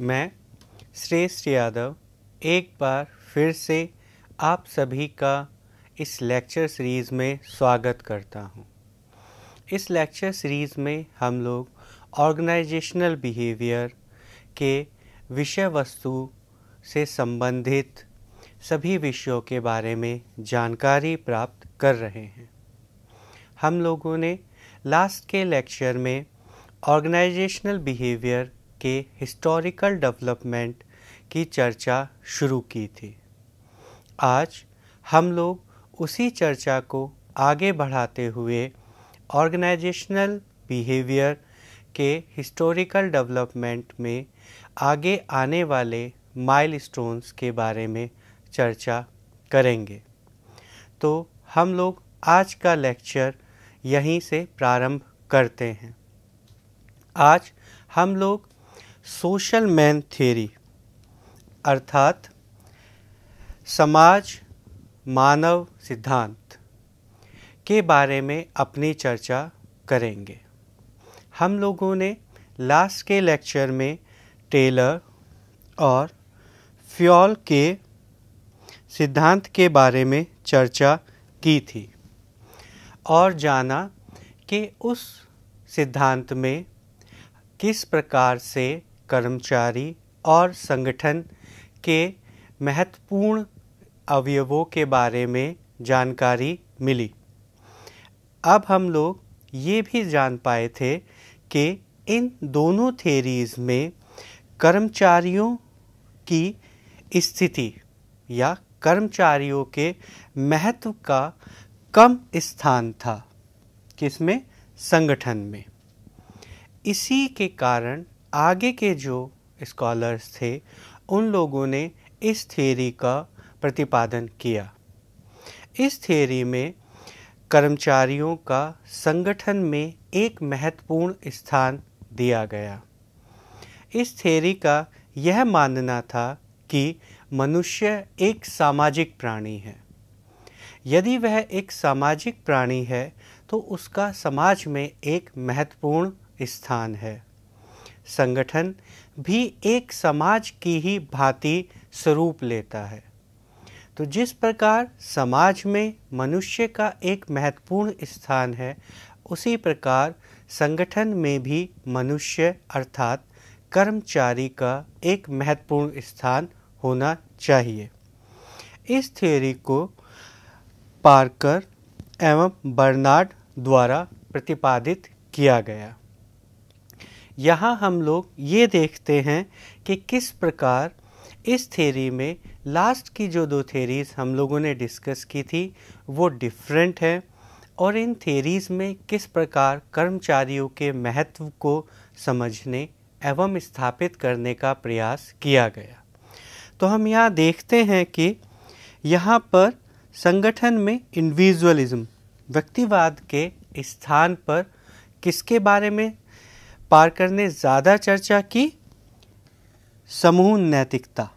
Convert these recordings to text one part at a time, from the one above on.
मैं श्रेष्ठ यादव एक बार फिर से आप सभी का इस लेक्चर सीरीज़ में स्वागत करता हूँ इस लेक्चर सीरीज़ में हम लोग ऑर्गेनाइजेशनल बिहेवियर के विषय वस्तु से संबंधित सभी विषयों के बारे में जानकारी प्राप्त कर रहे हैं हम लोगों ने लास्ट के लेक्चर में ऑर्गेनाइजेशनल बिहेवियर के हिस्टोरिकल डेवलपमेंट की चर्चा शुरू की थी आज हम लोग उसी चर्चा को आगे बढ़ाते हुए ऑर्गेनाइजेशनल बिहेवियर के हिस्टोरिकल डेवलपमेंट में आगे आने वाले माइलस्टोन्स के बारे में चर्चा करेंगे तो हम लोग आज का लेक्चर यहीं से प्रारंभ करते हैं आज हम लोग सोशल मैन थ्योरी अर्थात समाज मानव सिद्धांत के बारे में अपनी चर्चा करेंगे हम लोगों ने लास्ट के लेक्चर में टेलर और फ्योल के सिद्धांत के बारे में चर्चा की थी और जाना कि उस सिद्धांत में किस प्रकार से कर्मचारी और संगठन के महत्वपूर्ण अवयवों के बारे में जानकारी मिली अब हम लोग ये भी जान पाए थे कि इन दोनों थेरीज में कर्मचारियों की स्थिति या कर्मचारियों के महत्व का कम स्थान था किसमें संगठन में इसी के कारण आगे के जो स्कॉलर्स थे उन लोगों ने इस थ्योरी का प्रतिपादन किया इस थेरी में कर्मचारियों का संगठन में एक महत्वपूर्ण स्थान दिया गया इस थेरी का यह मानना था कि मनुष्य एक सामाजिक प्राणी है यदि वह एक सामाजिक प्राणी है तो उसका समाज में एक महत्वपूर्ण स्थान है संगठन भी एक समाज की ही भांति स्वरूप लेता है तो जिस प्रकार समाज में मनुष्य का एक महत्वपूर्ण स्थान है उसी प्रकार संगठन में भी मनुष्य अर्थात कर्मचारी का एक महत्वपूर्ण स्थान होना चाहिए इस थ्योरी को पार्कर एवं बर्नार्ड द्वारा प्रतिपादित किया गया यहाँ हम लोग ये देखते हैं कि किस प्रकार इस थेरी में लास्ट की जो दो थेरीज हम लोगों ने डिस्कस की थी वो डिफरेंट है और इन थेरीज में किस प्रकार कर्मचारियों के महत्व को समझने एवं स्थापित करने का प्रयास किया गया तो हम यहाँ देखते हैं कि यहाँ पर संगठन में इंडिविजुअलिज्म व्यक्तिवाद के स्थान पर किसके बारे में पार्कर ने ज़्यादा चर्चा की समूह नैतिकता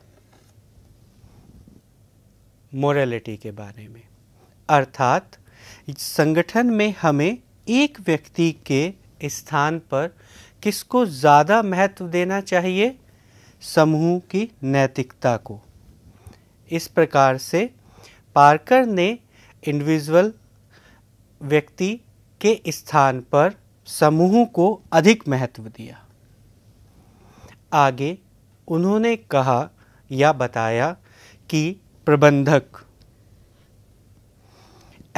मोरलिटी के बारे में अर्थात संगठन में हमें एक व्यक्ति के स्थान पर किसको ज़्यादा महत्व देना चाहिए समूह की नैतिकता को इस प्रकार से पार्कर ने इंडिविजुअल व्यक्ति के स्थान पर समूह को अधिक महत्व दिया आगे उन्होंने कहा या बताया कि प्रबंधक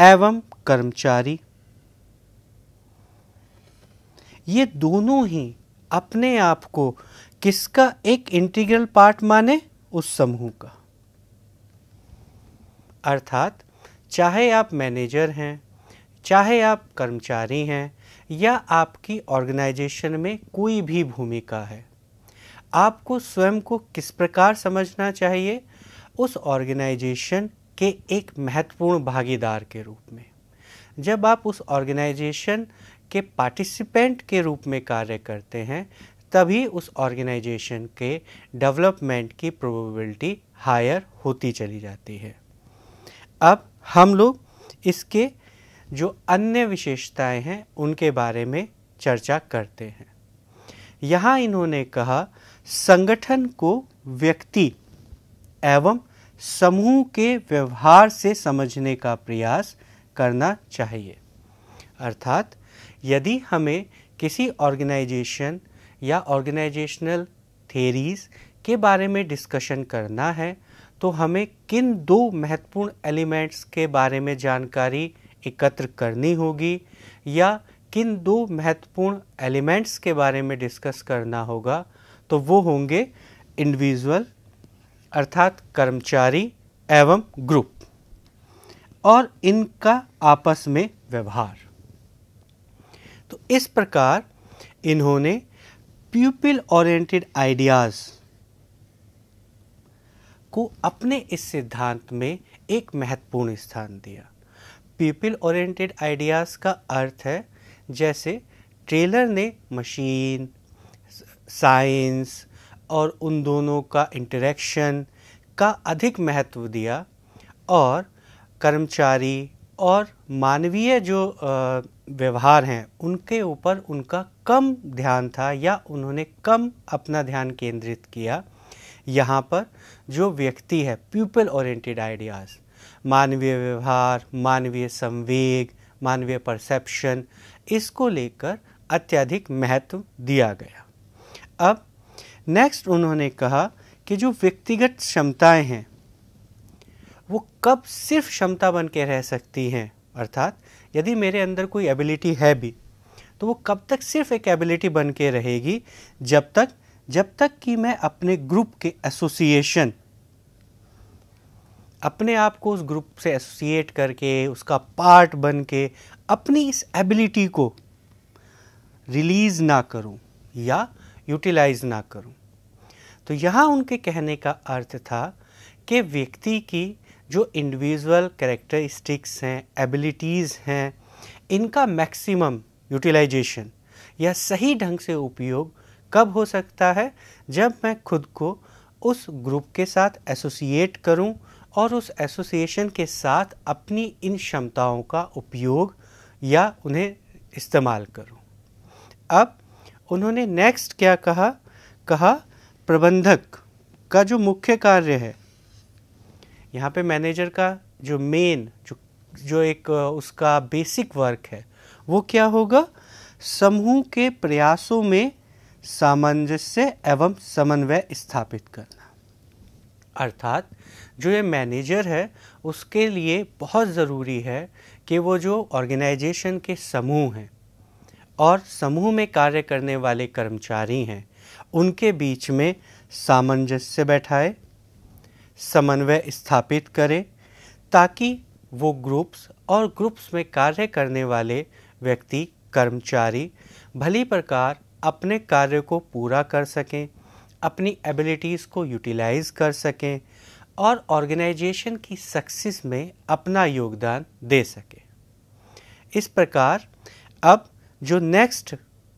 एवं कर्मचारी ये दोनों ही अपने आप को किसका एक इंटीग्रल पार्ट माने उस समूह का अर्थात चाहे आप मैनेजर हैं चाहे आप कर्मचारी हैं या आपकी ऑर्गेनाइजेशन में कोई भी भूमिका है आपको स्वयं को किस प्रकार समझना चाहिए उस ऑर्गेनाइजेशन के एक महत्वपूर्ण भागीदार के रूप में जब आप उस ऑर्गेनाइजेशन के पार्टिसिपेंट के रूप में कार्य करते हैं तभी उस ऑर्गेनाइजेशन के डेवलपमेंट की प्रोबेबिलिटी हायर होती चली जाती है अब हम लोग इसके जो अन्य विशेषताएं हैं उनके बारे में चर्चा करते हैं यहाँ इन्होंने कहा संगठन को व्यक्ति एवं समूह के व्यवहार से समझने का प्रयास करना चाहिए अर्थात यदि हमें किसी ऑर्गेनाइजेशन या ऑर्गेनाइजेशनल थेरीज के बारे में डिस्कशन करना है तो हमें किन दो महत्वपूर्ण एलिमेंट्स के बारे में जानकारी एकत्र करनी होगी या किन दो महत्वपूर्ण एलिमेंट्स के बारे में डिस्कस करना होगा तो वो होंगे इंडिविजुअल अर्थात कर्मचारी एवं ग्रुप और इनका आपस में व्यवहार तो इस प्रकार इन्होंने प्यूपिल ओरिएंटेड आइडियाज़ को अपने इस सिद्धांत में एक महत्वपूर्ण स्थान दिया पीपल ओरिएंटेड आइडियाज़ का अर्थ है जैसे ट्रेलर ने मशीन साइंस और उन दोनों का इंटरेक्शन का अधिक महत्व दिया और कर्मचारी और मानवीय जो व्यवहार हैं उनके ऊपर उनका कम ध्यान था या उन्होंने कम अपना ध्यान केंद्रित किया यहाँ पर जो व्यक्ति है पीपल ओरिएंटेड आइडियाज़ मानवीय व्यवहार मानवीय संवेग मानवीय परसेप्शन इसको लेकर अत्यधिक महत्व दिया गया अब नेक्स्ट उन्होंने कहा कि जो व्यक्तिगत क्षमताएं हैं वो कब सिर्फ क्षमता बन के रह सकती हैं अर्थात यदि मेरे अंदर कोई एबिलिटी है भी तो वो कब तक सिर्फ एक एबिलिटी बन के रहेगी जब तक जब तक कि मैं अपने ग्रुप के एसोसिएशन अपने आप को उस ग्रुप से एसोसिएट करके उसका पार्ट बन के अपनी इस एबिलिटी को रिलीज़ ना करूं या यूटिलाइज ना करूं तो यहाँ उनके कहने का अर्थ था कि व्यक्ति की जो इंडिविजुअल कैरेक्टरिस्टिक्स हैं एबिलिटीज़ हैं इनका मैक्सिमम यूटिलाइजेशन या सही ढंग से उपयोग कब हो सकता है जब मैं खुद को उस ग्रुप के साथ एसोसिएट करूं और उस एसोसिएशन के साथ अपनी इन क्षमताओं का उपयोग या उन्हें इस्तेमाल करूं। अब उन्होंने नेक्स्ट क्या कहा कहा प्रबंधक का जो मुख्य कार्य है यहाँ पे मैनेजर का जो मेन जो जो एक उसका बेसिक वर्क है वो क्या होगा समूह के प्रयासों में सामंजस्य एवं समन्वय स्थापित करना अर्थात जो ये मैनेजर है उसके लिए बहुत ज़रूरी है कि वो जो ऑर्गेनाइजेशन के समूह हैं और समूह में कार्य करने वाले कर्मचारी हैं उनके बीच में सामंजस्य बैठाए समन्वय स्थापित करे ताकि वो ग्रुप्स और ग्रुप्स में कार्य करने वाले व्यक्ति कर्मचारी भली प्रकार अपने कार्य को पूरा कर सकें अपनी एबिलिटीज़ को यूटिलाइज़ कर सकें और ऑर्गेनाइजेशन की सक्सेस में अपना योगदान दे सके इस प्रकार अब जो नेक्स्ट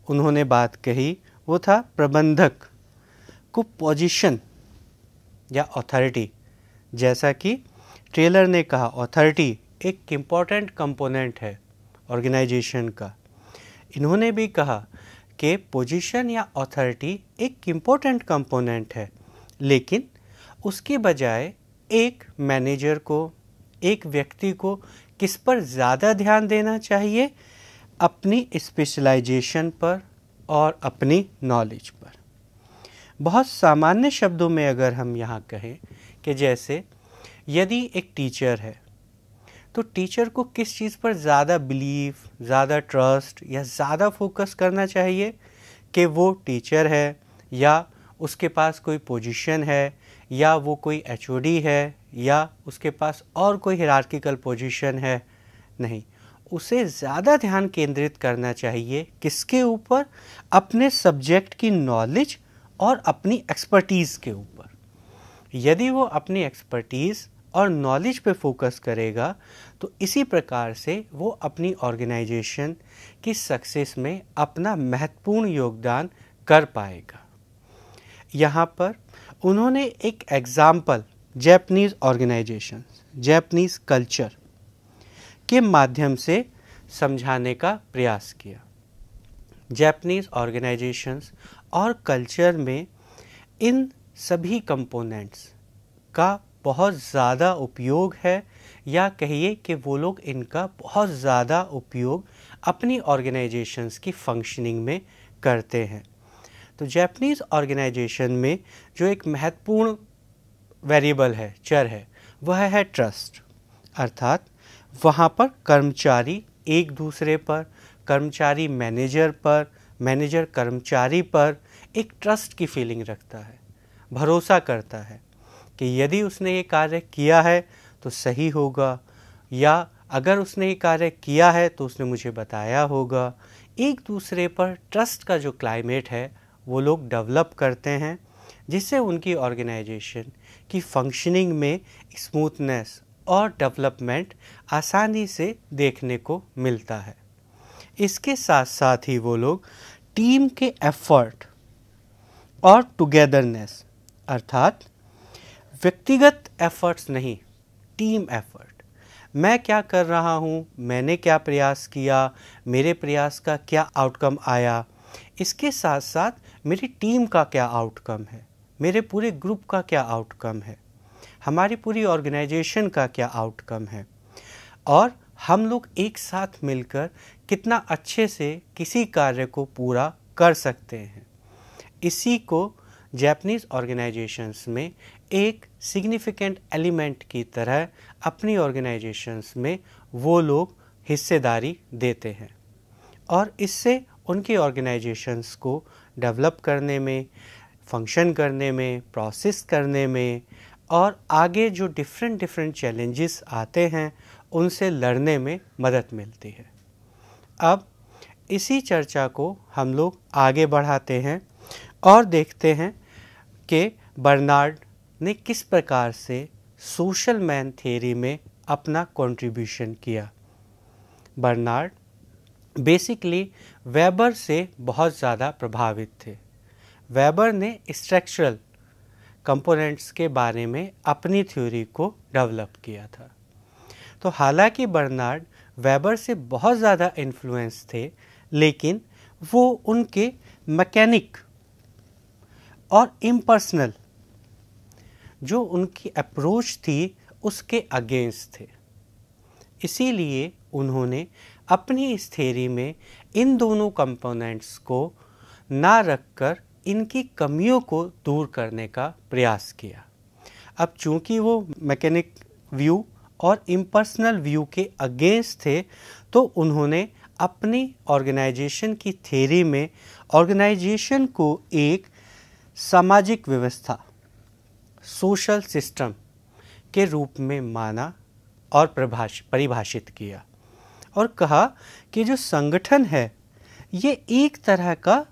उन्होंने बात कही वो था प्रबंधक को पोजीशन या अथॉरिटी जैसा कि ट्रेलर ने कहा अथॉरिटी एक इम्पॉर्टेंट कंपोनेंट है ऑर्गेनाइजेशन का इन्होंने भी कहा कि पोजीशन या अथॉरिटी एक इम्पॉर्टेंट कंपोनेंट है लेकिन उसके बजाय एक मैनेजर को एक व्यक्ति को किस पर ज़्यादा ध्यान देना चाहिए अपनी स्पेशलाइजेशन पर और अपनी नॉलेज पर बहुत सामान्य शब्दों में अगर हम यहाँ कहें कि जैसे यदि एक टीचर है तो टीचर को किस चीज़ पर ज़्यादा बिलीव ज़्यादा ट्रस्ट या ज़्यादा फोकस करना चाहिए कि वो टीचर है या उसके पास कोई पोजीशन है या वो कोई एच है या उसके पास और कोई हिरार्किकल पोजीशन है नहीं उसे ज़्यादा ध्यान केंद्रित करना चाहिए किसके ऊपर अपने सब्जेक्ट की नॉलेज और अपनी एक्सपर्टीज़ के ऊपर यदि वो अपनी एक्सपर्टीज़ और नॉलेज पे फोकस करेगा तो इसी प्रकार से वो अपनी ऑर्गेनाइजेशन की सक्सेस में अपना महत्वपूर्ण योगदान कर पाएगा यहाँ पर उन्होंने एक example Japanese organisation Japanese culture के माध्यम से समझाने का प्रयास किया जैपनीज़ ऑर्गेनाइजेशंस और कल्चर में इन सभी कंपोनेंट्स का बहुत ज़्यादा उपयोग है या कहिए कि वो लोग इनका बहुत ज़्यादा उपयोग अपनी ऑर्गेनाइजेशंस की फंक्शनिंग में करते हैं तो जैपनीज़ ऑर्गेनाइजेशन में जो एक महत्वपूर्ण वेरिएबल है चर है वह है ट्रस्ट अर्थात वहाँ पर कर्मचारी एक दूसरे पर कर्मचारी मैनेजर पर मैनेजर कर्मचारी पर एक ट्रस्ट की फीलिंग रखता है भरोसा करता है कि यदि उसने ये कार्य किया है तो सही होगा या अगर उसने ये कार्य किया है तो उसने मुझे बताया होगा एक दूसरे पर ट्रस्ट का जो क्लाइमेट है वो लोग डेवलप करते हैं जिससे उनकी ऑर्गेनाइजेशन की फंक्शनिंग में स्मूथनेस और डेवलपमेंट आसानी से देखने को मिलता है इसके साथ साथ ही वो लोग टीम के एफर्ट और टुगेदरनेस अर्थात व्यक्तिगत एफर्ट्स नहीं टीम एफर्ट मैं क्या कर रहा हूँ मैंने क्या प्रयास किया मेरे प्रयास का क्या आउटकम आया इसके साथ साथ मेरी टीम का क्या आउटकम है मेरे पूरे ग्रुप का क्या आउटकम है हमारी पूरी ऑर्गेनाइजेशन का क्या आउटकम है और हम लोग एक साथ मिलकर कितना अच्छे से किसी कार्य को पूरा कर सकते हैं इसी को जैपनीज़ ऑर्गेनाइजेशंस में एक सिग्निफिकेंट एलिमेंट की तरह अपनी ऑर्गेनाइजेशंस में वो लोग हिस्सेदारी देते हैं और इससे उनकी ऑर्गेनाइजेशंस को डेवलप करने में फंक्शन करने में प्रोसेस करने में और आगे जो डिफरेंट डिफरेंट चैलेंजेस आते हैं उनसे लड़ने में मदद मिलती है अब इसी चर्चा को हम लोग आगे बढ़ाते हैं और देखते हैं कि बर्नार्ड ने किस प्रकार से सोशल मैन थेरी में अपना कंट्रीब्यूशन किया बर्नार्ड बेसिकली वेबर से बहुत ज़्यादा प्रभावित थे वेबर ने स्ट्रक्चरल कंपोनेंट्स के बारे में अपनी थ्योरी को डेवलप किया था तो हालांकि बर्नार्ड वेबर से बहुत ज़्यादा इन्फ्लुएंस थे लेकिन वो उनके मैकेनिक और इम्पर्सनल जो उनकी अप्रोच थी उसके अगेंस्ट थे इसीलिए उन्होंने अपनी इस थेरी में इन दोनों कंपोनेंट्स को ना रखकर इनकी कमियों को दूर करने का प्रयास किया अब चूंकि वो मैकेनिक व्यू और इम्पर्सनल व्यू के अगेंस्ट थे तो उन्होंने अपनी ऑर्गेनाइजेशन की थेरी में ऑर्गेनाइजेशन को एक सामाजिक व्यवस्था सोशल सिस्टम के रूप में माना और परिभाषित किया और कहा कि जो संगठन है ये एक तरह का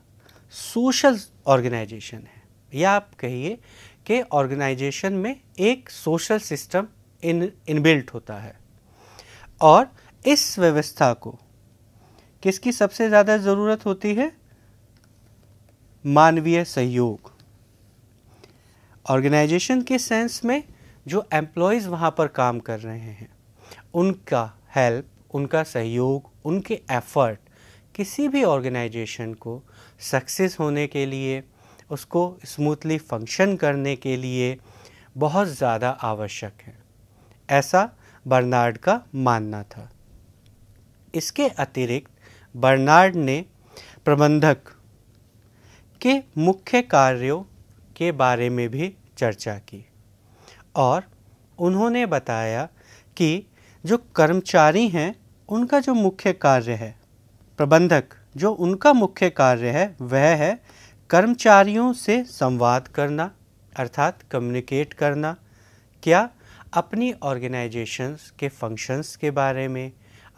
सोशल ऑर्गेनाइजेशन है या आप कहिए कि ऑर्गेनाइजेशन में एक सोशल सिस्टम इन इनबिल्ट होता है और इस व्यवस्था को किसकी सबसे ज़्यादा ज़रूरत होती है मानवीय सहयोग ऑर्गेनाइजेशन के सेंस में जो एम्प्लॉयज़ वहाँ पर काम कर रहे हैं उनका हेल्प उनका सहयोग उनके एफ़र्ट किसी भी ऑर्गेनाइजेशन को सक्सेस होने के लिए उसको स्मूथली फंक्शन करने के लिए बहुत ज़्यादा आवश्यक है ऐसा बर्नार्ड का मानना था इसके अतिरिक्त बर्नार्ड ने प्रबंधक के मुख्य कार्यों के बारे में भी चर्चा की और उन्होंने बताया कि जो कर्मचारी हैं उनका जो मुख्य कार्य है प्रबंधक जो उनका मुख्य कार्य है वह है कर्मचारियों से संवाद करना अर्थात कम्युनिकेट करना क्या अपनी ऑर्गेनाइजेशंस के फंक्शंस के बारे में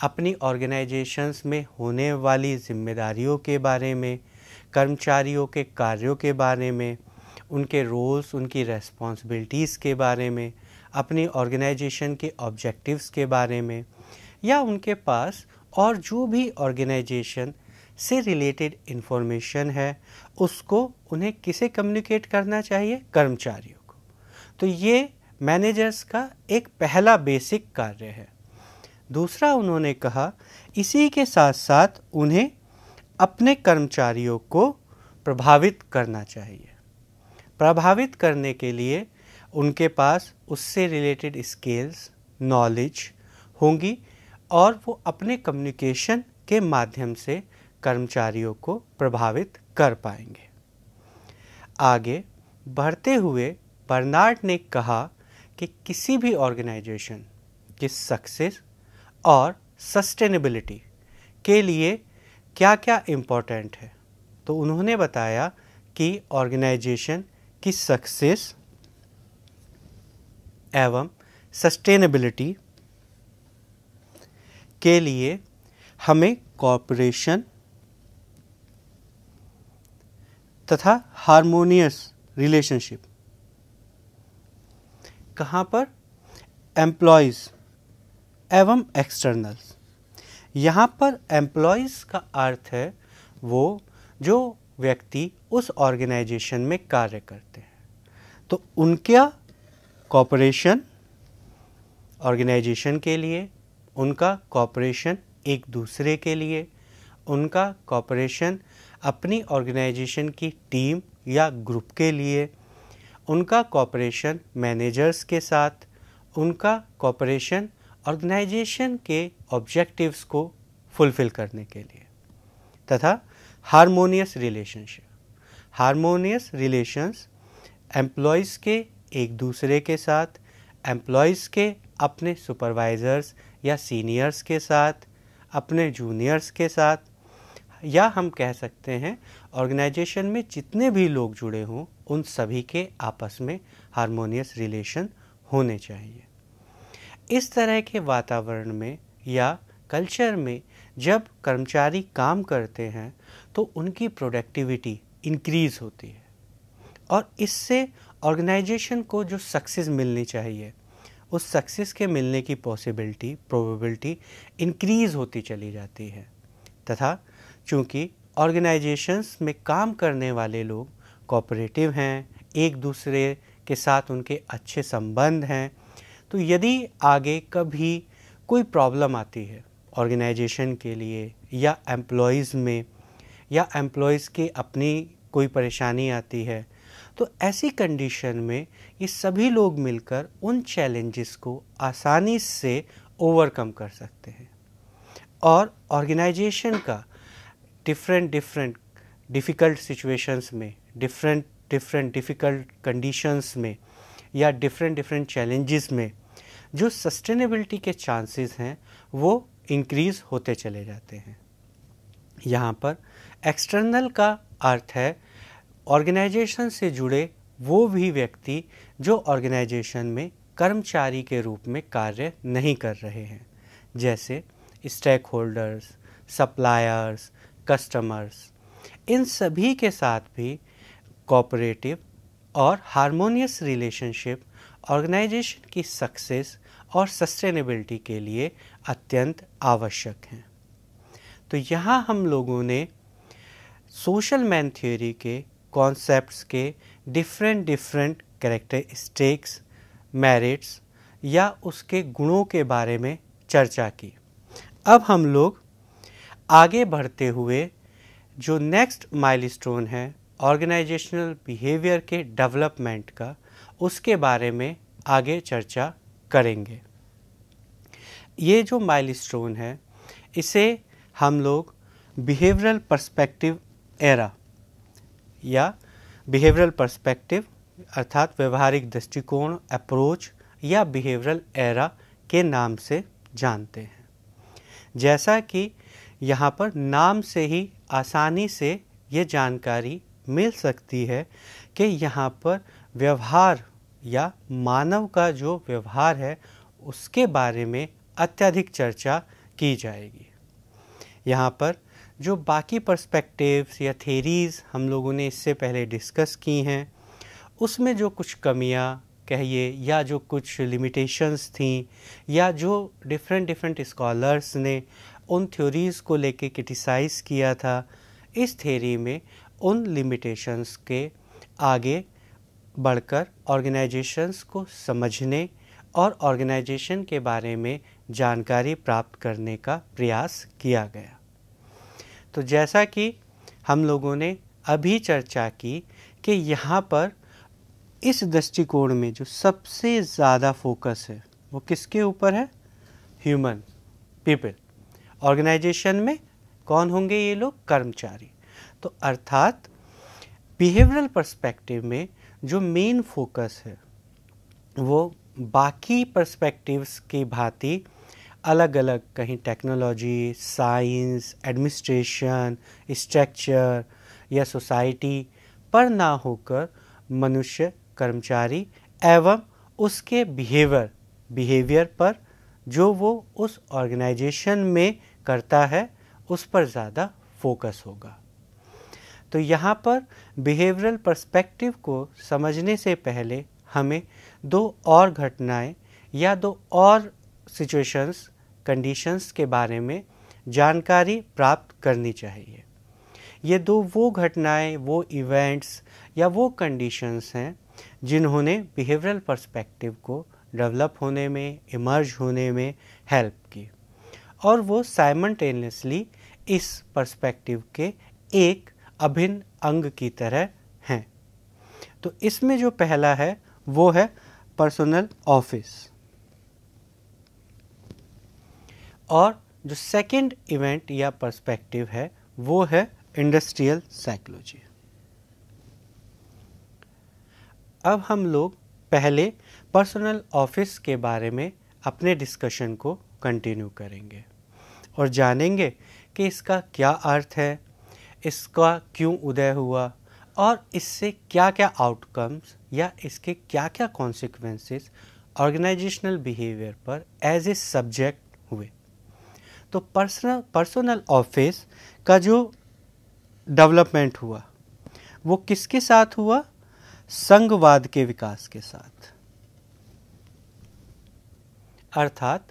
अपनी ऑर्गेनाइजेशंस में होने वाली जिम्मेदारियों के बारे में कर्मचारियों के कार्यों के बारे में उनके रोल्स उनकी रेस्पॉन्सिबिलिटीज़ के बारे में अपनी ऑर्गेनाइजेशन के ऑब्जेक्टिव्स के बारे में या उनके पास और जो भी ऑर्गेनाइजेशन से रिलेटेड इन्फॉर्मेशन है उसको उन्हें किसे कम्युनिकेट करना चाहिए कर्मचारियों को तो ये मैनेजर्स का एक पहला बेसिक कार्य है दूसरा उन्होंने कहा इसी के साथ साथ उन्हें अपने कर्मचारियों को प्रभावित करना चाहिए प्रभावित करने के लिए उनके पास उससे रिलेटेड स्किल्स नॉलेज होंगी और वो अपने कम्युनिकेशन के माध्यम से कर्मचारियों को प्रभावित कर पाएंगे आगे बढ़ते हुए बर्नार्ड ने कहा कि किसी भी ऑर्गेनाइजेशन की सक्सेस और सस्टेनेबिलिटी के लिए क्या क्या इम्पोर्टेंट है तो उन्होंने बताया कि ऑर्गेनाइजेशन की सक्सेस एवं सस्टेनेबिलिटी के लिए हमें कॉपरेशन तथा हारमोनियस रिलेशनशिप कहाँ पर एम्प्लॉयज़ एवं एक्सटर्नल्स यहाँ पर एम्प्लॉयज़ का अर्थ है वो जो व्यक्ति उस ऑर्गेनाइजेशन में कार्य करते हैं तो उनका कॉपरेशन ऑर्गेनाइजेशन के लिए उनका कॉपरेशन एक दूसरे के लिए उनका कॉपरेशन अपनी ऑर्गेनाइजेशन की टीम या ग्रुप के लिए उनका कॉपरेशन मैनेजर्स के साथ उनका कॉपरेशन ऑर्गेनाइजेशन के ऑब्जेक्टिव्स को फुलफिल करने के लिए तथा harmonious relationship harmonious relations employees के एक दूसरे के साथ एम्प्लॉयज़ के अपने सुपरवाइज़र्स या सीनियर्स के साथ अपने जूनियर्स के साथ या हम कह सकते हैं ऑर्गेनाइजेशन में जितने भी लोग जुड़े हों उन सभी के आपस में हारमोनियस रिलेशन होने चाहिए इस तरह के वातावरण में या कल्चर में जब कर्मचारी काम करते हैं तो उनकी प्रोडक्टिविटी इंक्रीज़ होती है और इससे ऑर्गेनाइजेशन को जो सक्सेस मिलनी चाहिए उस सक्सेस के मिलने की पॉसिबिलिटी प्रोबेबिलिटी इंक्रीज़ होती चली जाती है तथा चूँकि ऑर्गेनाइजेशंस में काम करने वाले लोग कॉपरेटिव हैं एक दूसरे के साथ उनके अच्छे संबंध हैं तो यदि आगे कभी कोई प्रॉब्लम आती है ऑर्गेनाइजेशन के लिए या एम्प्लॉयज़ में या एम्प्लॉयज़ की अपनी कोई परेशानी आती है तो ऐसी कंडीशन में ये सभी लोग मिलकर उन चैलेंजेस को आसानी से ओवरकम कर सकते हैं और ऑर्गेनाइजेशन का डिफरेंट डिफरेंट डिफ़िकल्ट सिचुएशंस में डिफरेंट डिफरेंट डिफ़िकल्ट कंडीशंस में या डिफरेंट डिफरेंट चैलेंजेस में जो सस्टेनेबिलिटी के चांसेस हैं वो इंक्रीज़ होते चले जाते हैं यहाँ पर एक्सटर्नल का अर्थ है ऑर्गेनाइजेशन से जुड़े वो भी व्यक्ति जो ऑर्गेनाइजेशन में कर्मचारी के रूप में कार्य नहीं कर रहे हैं जैसे स्टेक होल्डर्स सप्लायर्स कस्टमर्स इन सभी के साथ भी कॉपरेटिव और हारमोनियस रिलेशनशिप ऑर्गेनाइजेशन की सक्सेस और सस्टेनेबिलिटी के लिए अत्यंत आवश्यक हैं तो यहाँ हम लोगों ने सोशल मैन थ्योरी के कॉन्सेप्ट्स के डिफरेंट डिफरेंट करेक्टरिस्टिक्स मेरिट्स या उसके गुणों के बारे में चर्चा की अब हम लोग आगे बढ़ते हुए जो नेक्स्ट माइलस्टोन है ऑर्गेनाइजेशनल बिहेवियर के डेवलपमेंट का उसके बारे में आगे चर्चा करेंगे ये जो माइलस्टोन है इसे हम लोग बिहेवियरल पर्सपेक्टिव एरा या बिहेवियरल पर्सपेक्टिव अर्थात व्यवहारिक दृष्टिकोण अप्रोच या बिहेवियरल एरा के नाम से जानते हैं जैसा कि यहाँ पर नाम से ही आसानी से ये जानकारी मिल सकती है कि यहाँ पर व्यवहार या मानव का जो व्यवहार है उसके बारे में अत्यधिक चर्चा की जाएगी यहाँ पर जो बाकी पर्सपेक्टिव्स या थेरीज़ हम लोगों ने इससे पहले डिस्कस की हैं उसमें जो कुछ कमियाँ कहिए या जो कुछ लिमिटेशंस थी या जो डिफरेंट डिफरेंट स्कॉलर्स ने उन थ्योरीज़ को लेके क्रिटिसाइज़ किया था इस थेरी में उन लिमिटेशंस के आगे बढ़कर ऑर्गेनाइजेशंस को समझने और ऑर्गेनाइजेशन के बारे में जानकारी प्राप्त करने का प्रयास किया गया तो जैसा कि हम लोगों ने अभी चर्चा की कि यहाँ पर इस दृष्टिकोण में जो सबसे ज़्यादा फोकस है वो किसके ऊपर है ह्यूमन पीपल ऑर्गेनाइजेशन में कौन होंगे ये लोग कर्मचारी तो अर्थात बिहेवियरल पर्सपेक्टिव में जो मेन फोकस है वो बाकी पर्सपेक्टिव्स की भांति अलग अलग कहीं टेक्नोलॉजी साइंस एडमिनिस्ट्रेशन स्ट्रक्चर या सोसाइटी पर ना होकर मनुष्य कर्मचारी एवं उसके बिहेवियर बिहेवियर पर जो वो उस ऑर्गेनाइजेशन में करता है उस पर ज़्यादा फोकस होगा तो यहाँ पर बिहेवियरल पर्सपेक्टिव को समझने से पहले हमें दो और घटनाएं या दो और सिचुएशंस कंडीशंस के बारे में जानकारी प्राप्त करनी चाहिए ये दो वो घटनाएं वो इवेंट्स या वो कंडीशंस हैं जिन्होंने बिहेवियरल पर्सपेक्टिव को डेवलप होने में इमर्ज होने में हेल्प की और वो साइमटेनियसली इस पर्सपेक्टिव के एक अभिन्न अंग की तरह हैं तो इसमें जो पहला है वो है पर्सनल ऑफिस और जो सेकंड इवेंट या पर्सपेक्टिव है वो है इंडस्ट्रियल साइकोलॉजी अब हम लोग पहले पर्सनल ऑफिस के बारे में अपने डिस्कशन को कंटिन्यू करेंगे और जानेंगे कि इसका क्या अर्थ है इसका क्यों उदय हुआ और इससे क्या क्या आउटकम्स या इसके क्या क्या कॉन्सिक्वेंसेस ऑर्गेनाइजेशनल बिहेवियर पर एज ए सब्जेक्ट तो पर्सनल पर्सनल ऑफिस का जो डेवलपमेंट हुआ वो किसके साथ हुआ संघवाद के विकास के साथ अर्थात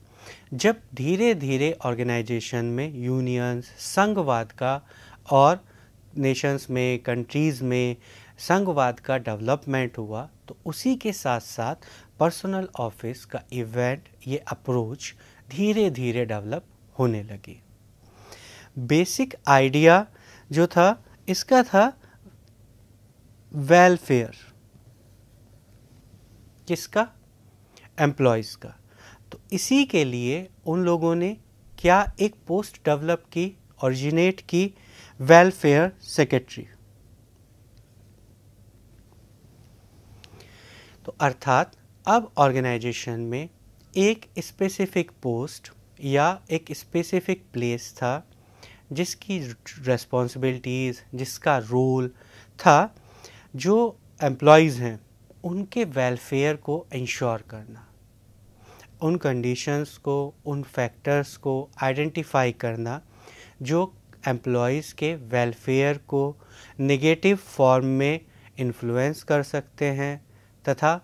जब धीरे धीरे ऑर्गेनाइजेशन में यूनियंस संघवाद का और नेशंस में कंट्रीज़ में संघवाद का डेवलपमेंट हुआ तो उसी के साथ साथ पर्सनल ऑफिस का इवेंट ये अप्रोच धीरे धीरे डेवलप होने लगी बेसिक आइडिया जो था इसका था वेलफेयर किसका एम्प्लॉयज़ का तो इसी के लिए उन लोगों ने क्या एक पोस्ट डेवलप की ऑरिजिनेट की वेलफेयर सेक्रेटरी तो अर्थात अब ऑर्गेनाइजेशन में एक स्पेसिफिक पोस्ट या एक स्पेसिफिक प्लेस था जिसकी रेस्पॉन्सिबिलिटीज़ जिसका रोल था जो एम्प्लॉयज़ हैं उनके वेलफेयर को इंश्योर करना उन कंडीशंस को उन फैक्टर्स को आइडेंटिफाई करना जो एम्प्लॉयज़ के वेलफेयर को नेगेटिव फॉर्म में इन्फ्लुएंस कर सकते हैं तथा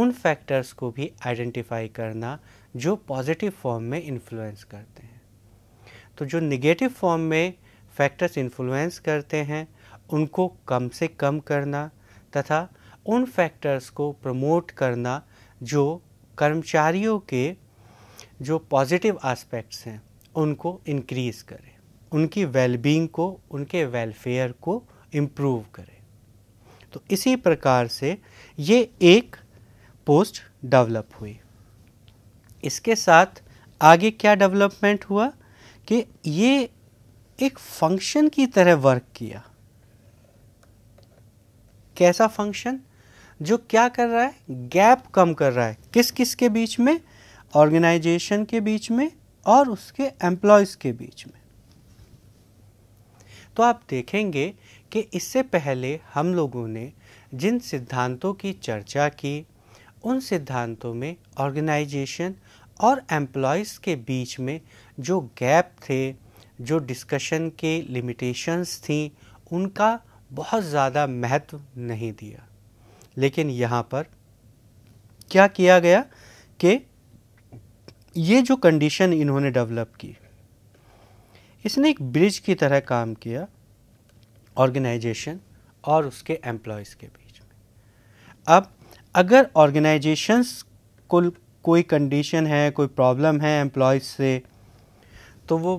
उन फैक्टर्स को भी आइडेंटिफाई करना जो पॉजिटिव फॉर्म में इन्फ्लुएंस करते हैं तो जो निगेटिव फॉर्म में फैक्टर्स इन्फ्लुएंस करते हैं उनको कम से कम करना तथा उन फैक्टर्स को प्रमोट करना जो कर्मचारियों के जो पॉजिटिव एस्पेक्ट्स हैं उनको इनक्रीज़ करें उनकी वेलबींग को उनके वेलफेयर को इम्प्रूव करें तो इसी प्रकार से ये एक पोस्ट डेवलप हुई इसके साथ आगे क्या डेवलपमेंट हुआ कि ये एक फंक्शन की तरह वर्क किया कैसा फंक्शन जो क्या कर रहा है गैप कम कर रहा है किस किस के बीच में ऑर्गेनाइजेशन के बीच में और उसके एम्प्लॉयज़ के बीच में तो आप देखेंगे कि इससे पहले हम लोगों ने जिन सिद्धांतों की चर्चा की उन सिद्धांतों में ऑर्गेनाइजेशन और एम्प्लॉयज़ के बीच में जो गैप थे जो डिस्कशन के लिमिटेशंस थी उनका बहुत ज़्यादा महत्व नहीं दिया लेकिन यहाँ पर क्या किया गया कि ये जो कंडीशन इन्होंने डेवलप की इसने एक ब्रिज की तरह काम किया ऑर्गेनाइजेशन और उसके एम्प्लॉयज़ के बीच में अब अगर ऑर्गेनाइजेशंस को कोई कंडीशन है कोई प्रॉब्लम है एम्प्लॉयज़ से तो वो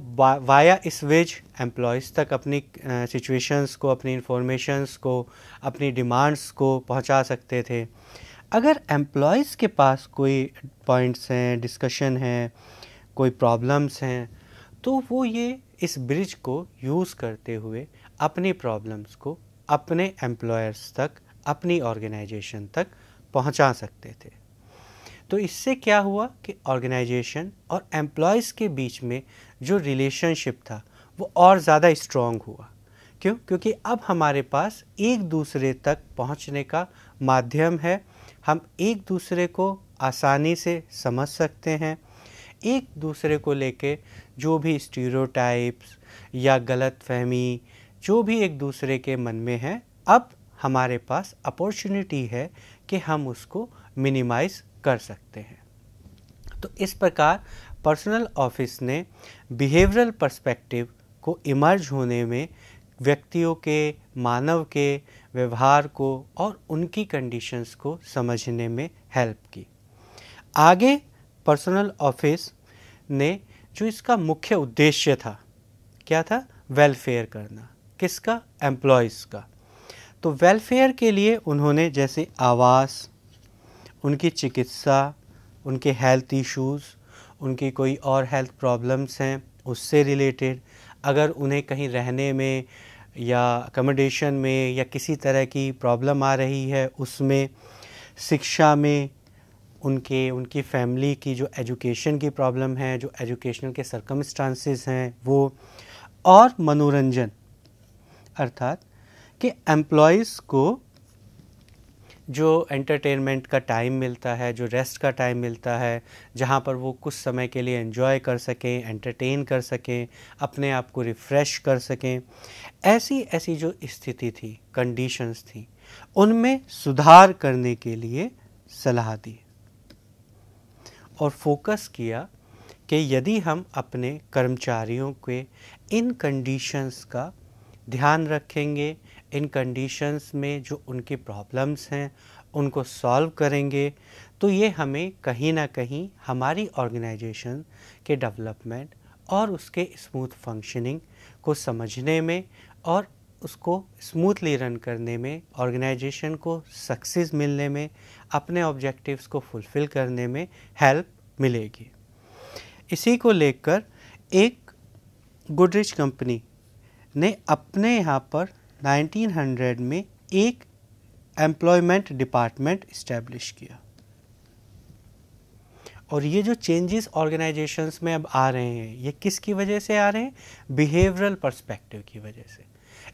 वाया इस वेज एम्प्लॉयज़ तक अपनी सिचुएशंस को अपनी इंफॉर्मेशंस को अपनी डिमांड्स को पहुंचा सकते थे अगर एम्प्लॉयज़ के पास कोई पॉइंट्स हैं डिस्कशन हैं कोई प्रॉब्लम्स हैं तो वो ये इस ब्रिज को यूज़ करते हुए अपनी प्रॉब्लम्स को अपने एम्प्लॉयर्स तक अपनी ऑर्गेनाइजेशन तक पहुंचा सकते थे तो इससे क्या हुआ कि ऑर्गेनाइजेशन और एम्प्लॉयज़ के बीच में जो रिलेशनशिप था वो और ज़्यादा स्ट्रॉन्ग हुआ क्यों क्योंकि अब हमारे पास एक दूसरे तक पहुंचने का माध्यम है हम एक दूसरे को आसानी से समझ सकते हैं एक दूसरे को लेके जो भी स्टीरोटाइप्स या गलत फहमी जो भी एक दूसरे के मन में है अब हमारे पास अपॉर्चुनिटी है कि हम उसको मिनिमाइज कर सकते हैं तो इस प्रकार पर्सनल ऑफिस ने बिहेवियरल पर्सपेक्टिव को इमर्ज होने में व्यक्तियों के मानव के व्यवहार को और उनकी कंडीशंस को समझने में हेल्प की आगे पर्सनल ऑफिस ने जो इसका मुख्य उद्देश्य था क्या था वेलफेयर करना किसका एम्प्लॉयज़ का तो वेलफेयर के लिए उन्होंने जैसे आवास उनकी चिकित्सा उनके हेल्थ इश्यूज़ उनकी कोई और हेल्थ प्रॉब्लम्स हैं उससे रिलेटेड अगर उन्हें कहीं रहने में या अकोमोडेशन में या किसी तरह की प्रॉब्लम आ रही है उसमें शिक्षा में उनके उनकी फैमिली की जो एजुकेशन की प्रॉब्लम है जो एजुकेशनल के सरकमस्टांसिस हैं वो और मनोरंजन अर्थात कि एम्प्लॉयज़ को जो एंटरटेनमेंट का टाइम मिलता है जो रेस्ट का टाइम मिलता है जहाँ पर वो कुछ समय के लिए एंजॉय कर सकें एंटरटेन कर सकें अपने आप को रिफ़्रेश कर सकें ऐसी ऐसी जो स्थिति थी कंडीशंस थी उनमें सुधार करने के लिए सलाह दी और फोकस किया कि यदि हम अपने कर्मचारियों के इन कंडीशंस का ध्यान रखेंगे इन कंडीशंस में जो उनकी प्रॉब्लम्स हैं उनको सॉल्व करेंगे तो ये हमें कहीं ना कहीं हमारी ऑर्गेनाइजेशन के डेवलपमेंट और उसके स्मूथ फंक्शनिंग को समझने में और उसको स्मूथली रन करने में ऑर्गेनाइजेशन को सक्सेस मिलने में अपने ऑब्जेक्टिव्स को फुलफ़िल करने में हेल्प मिलेगी इसी को लेकर एक गुडरिच कंपनी ने अपने यहाँ पर 1900 में एक एम्प्लॉयमेंट डिपार्टमेंट इस्टेब्लिश किया और ये जो चेंजेस ऑर्गेनाइजेशंस में अब आ रहे हैं ये किसकी वजह से आ रहे हैं बिहेवियरल पर्सपेक्टिव की वजह से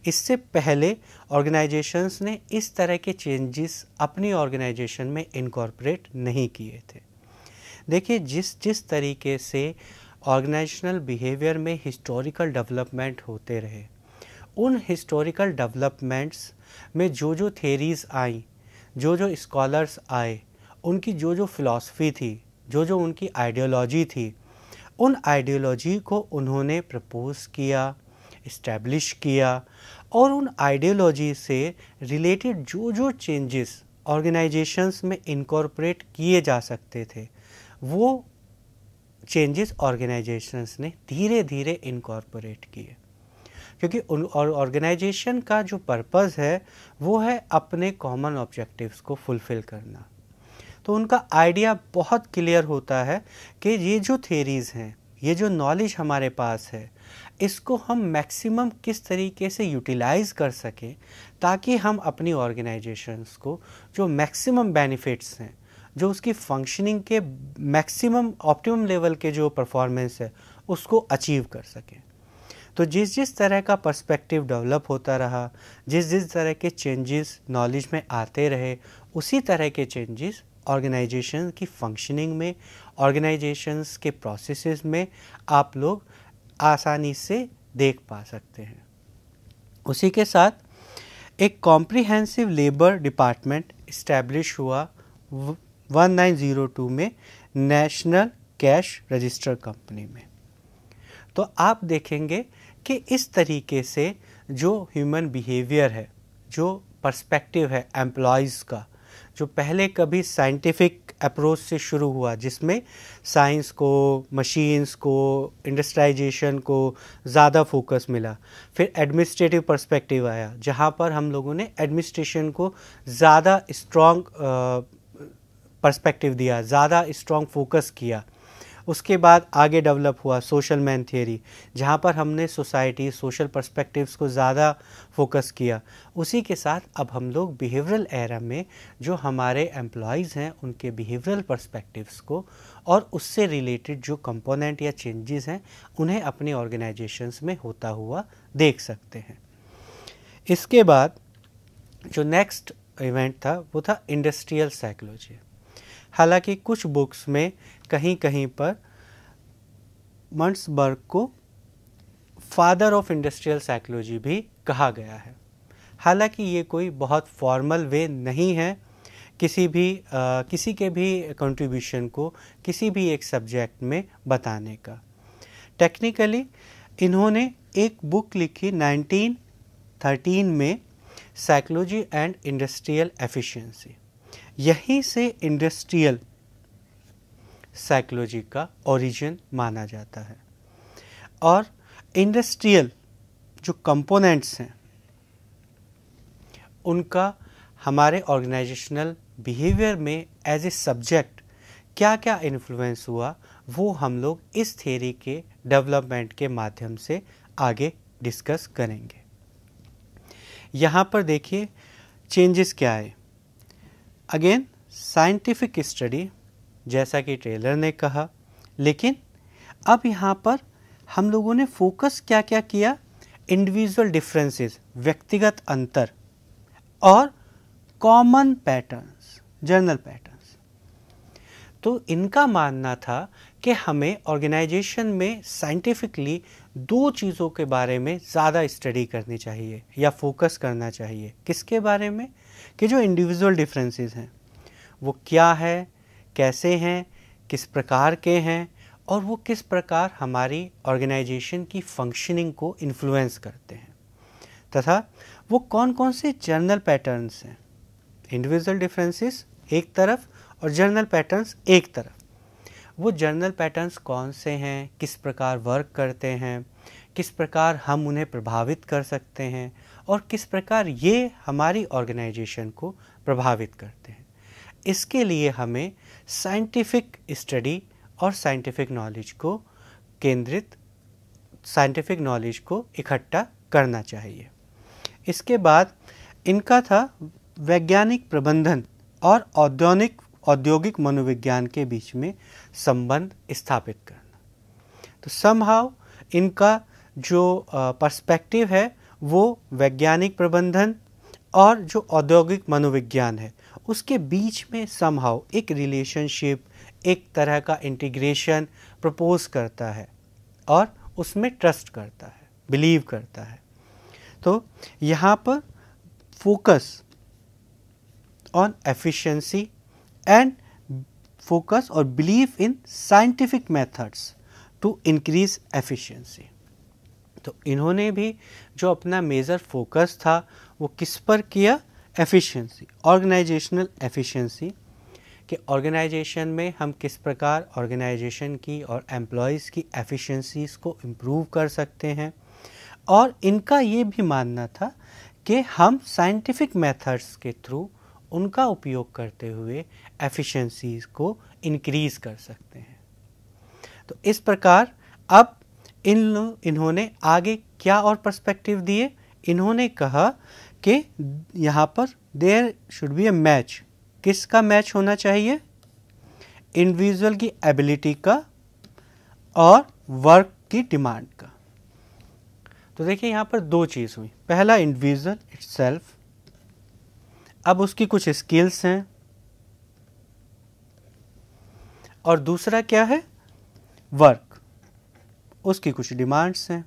इससे पहले ऑर्गेनाइजेशंस ने इस तरह के चेंजेस अपनी ऑर्गेनाइजेशन में इनकॉर्पोरेट नहीं किए थे देखिए जिस जिस तरीके से ऑर्गेनाइजेशनल बिहेवियर में हिस्टोरिकल डेवलपमेंट होते रहे उन हिस्टोरिकल डेवलपमेंट्स में जो जो थेरीज आई जो जो स्कॉलर्स आए उनकी जो जो फिलॉसफी थी जो जो उनकी आइडियोलॉजी थी उन आइडियोलॉजी को उन्होंने प्रपोज किया इस्टेब्लिश किया और उन आइडियोलॉजी से रिलेटेड जो जो चेंजेस ऑर्गेनाइजेशंस में इनकॉर्पोरेट किए जा सकते थे वो चेंजेस ऑर्गेनाइजेशंस ने धीरे धीरे इनकॉर्पोरेट किए क्योंकि ऑर्गेनाइजेशन का जो पर्पज़ है वो है अपने कॉमन ऑब्जेक्टिव्स को फुलफ़िल करना तो उनका आइडिया बहुत क्लियर होता है कि ये जो थेरीज़ हैं ये जो नॉलेज हमारे पास है इसको हम मैक्सिमम किस तरीके से यूटिलाइज कर सकें ताकि हम अपनी ऑर्गेनाइजेशंस को जो मैक्सिमम बेनिफिट्स हैं जो उसकी फंक्शनिंग के मैक्सिमम ऑप्टिमम लेवल के जो परफॉर्मेंस है उसको अचीव कर सकें तो जिस जिस तरह का पर्सपेक्टिव डेवलप होता रहा जिस जिस तरह के चेंजेस नॉलेज में आते रहे उसी तरह के चेंजेस ऑर्गेनाइजेशन की फंक्शनिंग में ऑर्गेनाइजेशंस के प्रोसेस में आप लोग आसानी से देख पा सकते हैं उसी के साथ एक कॉम्प्रिहेंसिव लेबर डिपार्टमेंट इस्टेब्लिश हुआ 1902 में नेशनल कैश रजिस्टर कंपनी में तो आप देखेंगे कि इस तरीके से जो ह्यूमन बिहेवियर है जो पर्सपेक्टिव है एम्प्लॉयज़ का जो पहले कभी साइंटिफिक अप्रोच से शुरू हुआ जिसमें साइंस को मशीन्स को इंडस्ट्राइजेशन को ज़्यादा फोकस मिला फिर एडमिनिस्ट्रेटिव पर्सपेक्टिव आया जहाँ पर हम लोगों ने एडमिनिस्ट्रेशन को ज़्यादा स्ट्रॉन्ग पर्सपेक्टिव दिया ज़्यादा स्ट्रॉन्ग फोकस किया उसके बाद आगे डेवलप हुआ सोशल मैन थियरी जहाँ पर हमने सोसाइटी सोशल पर्सपेक्टिव्स को ज़्यादा फोकस किया उसी के साथ अब हम लोग बिहेवरल एरा में जो हमारे एम्प्लॉयज़ हैं उनके बिहेवरल पर्सपेक्टिव्स को और उससे रिलेटेड जो कंपोनेंट या चेंजेस हैं उन्हें अपने ऑर्गेनाइजेशंस में होता हुआ देख सकते हैं इसके बाद जो नेक्स्ट इवेंट था वो था इंडस्ट्रियल साइकोलॉजी हालांकि कुछ बुक्स में कहीं कहीं पर मंड्सबर्ग को फादर ऑफ इंडस्ट्रियल साइकोलॉजी भी कहा गया है हालांकि ये कोई बहुत फॉर्मल वे नहीं है किसी भी आ, किसी के भी कंट्रीब्यूशन को किसी भी एक सब्जेक्ट में बताने का टेक्निकली इन्होंने एक बुक लिखी 1913 में साइकोलॉजी एंड इंडस्ट्रियल एफिशिएंसी यहीं से इंडस्ट्रियल साइकोलॉजी का ओरिजिन माना जाता है और इंडस्ट्रियल जो कंपोनेंट्स हैं उनका हमारे ऑर्गेनाइजेशनल बिहेवियर में एज ए सब्जेक्ट क्या क्या इन्फ्लुएंस हुआ वो हम लोग इस थेरी के डेवलपमेंट के माध्यम से आगे डिस्कस करेंगे यहाँ पर देखिए चेंजेस क्या है अगेन साइंटिफिक स्टडी जैसा कि ट्रेलर ने कहा लेकिन अब यहाँ पर हम लोगों ने फोकस क्या क्या किया इंडिविजुअल डिफरेंसेस व्यक्तिगत अंतर और कॉमन पैटर्न्स जर्नल पैटर्न्स तो इनका मानना था कि हमें ऑर्गेनाइजेशन में साइंटिफिकली दो चीज़ों के बारे में ज़्यादा स्टडी करनी चाहिए या फोकस करना चाहिए किसके बारे में कि जो इंडिविजुअल डिफरेंसेस हैं वो क्या है कैसे हैं किस प्रकार के हैं और वो किस प्रकार हमारी ऑर्गेनाइजेशन की फंक्शनिंग को इन्फ्लुएंस करते हैं तथा वो कौन कौन से जर्नल पैटर्न्स हैं इंडिविजुअल डिफरेंसेस एक तरफ और जर्नल पैटर्न्स एक तरफ वो जर्नल पैटर्न्स कौन से हैं किस प्रकार वर्क करते हैं किस प्रकार हम उन्हें प्रभावित कर सकते हैं और किस प्रकार ये हमारी ऑर्गेनाइजेशन को प्रभावित करते हैं इसके लिए हमें साइंटिफिक स्टडी और साइंटिफिक नॉलेज को केंद्रित साइंटिफिक नॉलेज को इकट्ठा करना चाहिए इसके बाद इनका था वैज्ञानिक प्रबंधन और औद्योगिक औद्योगिक मनोविज्ञान के बीच में संबंध स्थापित करना तो समहाव इनका जो पर्सपेक्टिव है वो वैज्ञानिक प्रबंधन और जो औद्योगिक मनोविज्ञान है उसके बीच में समहाउ एक रिलेशनशिप एक तरह का इंटीग्रेशन प्रपोज करता है और उसमें ट्रस्ट करता है बिलीव करता है तो यहाँ पर focus on efficiency and focus और believe in scientific methods to increase efficiency तो इन्होंने भी जो अपना मेजर फोकस था वो किस पर किया एफिशिएंसी ऑर्गेनाइजेशनल एफिशिएंसी कि ऑर्गेनाइजेशन में हम किस प्रकार ऑर्गेनाइजेशन की और एम्प्लॉयज़ की एफिशिएंसीज को इम्प्रूव कर सकते हैं और इनका ये भी मानना था कि हम साइंटिफिक मेथड्स के थ्रू उनका उपयोग करते हुए एफिशिएंसीज को इनक्रीज़ कर सकते हैं तो इस प्रकार अब इन इन्होंने आगे क्या और पर्सपेक्टिव दिए इन्होंने कहा कि यहाँ पर there should be a match किसका मैच होना चाहिए इंडिविजुअल की एबिलिटी का और वर्क की डिमांड का तो देखिए यहाँ पर दो चीज़ हुई पहला इंडिविजुअल इट्स अब उसकी कुछ स्किल्स हैं और दूसरा क्या है वर्क उसकी कुछ डिमांड्स हैं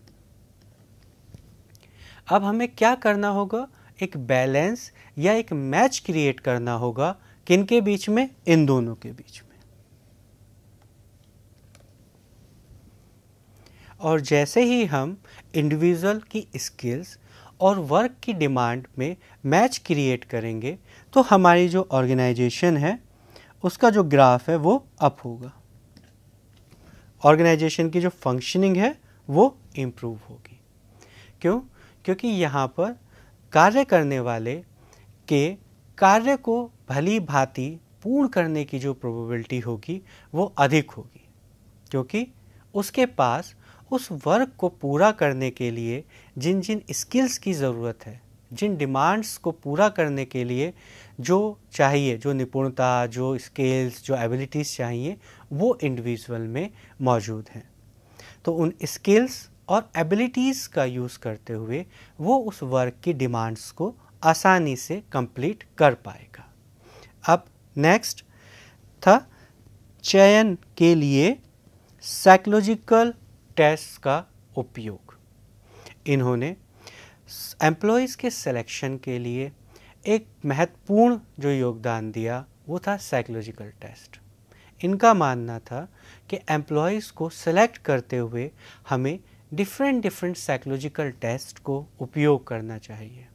अब हमें क्या करना होगा एक बैलेंस या एक मैच क्रिएट करना होगा किन के बीच में इन दोनों के बीच में और जैसे ही हम इंडिविजुअल की स्किल्स और वर्क की डिमांड में मैच क्रिएट करेंगे तो हमारी जो ऑर्गेनाइजेशन है उसका जो ग्राफ है वो अप होगा ऑर्गेनाइजेशन की जो फंक्शनिंग है वो इम्प्रूव होगी क्यों क्योंकि यहाँ पर कार्य करने वाले के कार्य को भली भांति पूर्ण करने की जो प्रोबेबिलिटी होगी वो अधिक होगी क्योंकि उसके पास उस वर्क को पूरा करने के लिए जिन जिन स्किल्स की ज़रूरत है जिन डिमांड्स को पूरा करने के लिए जो चाहिए जो निपुणता जो स्किल्स जो एबिलिटीज़ चाहिए वो इंडिविजुअल में मौजूद हैं तो उन स्किल्स और एबिलिटीज़ का यूज़ करते हुए वो उस वर्क की डिमांड्स को आसानी से कंप्लीट कर पाएगा अब नेक्स्ट था चयन के लिए साइकोलॉजिकल टेस्ट का उपयोग इन्होंने एम्प्लॉयज़ के सिलेक्शन के लिए एक महत्वपूर्ण जो योगदान दिया वो था साइकोलॉजिकल टेस्ट इनका मानना था कि एम्प्लॉयज़ को सिलेक्ट करते हुए हमें डिफरेंट डिफरेंट साइकोलॉजिकल टेस्ट को उपयोग करना चाहिए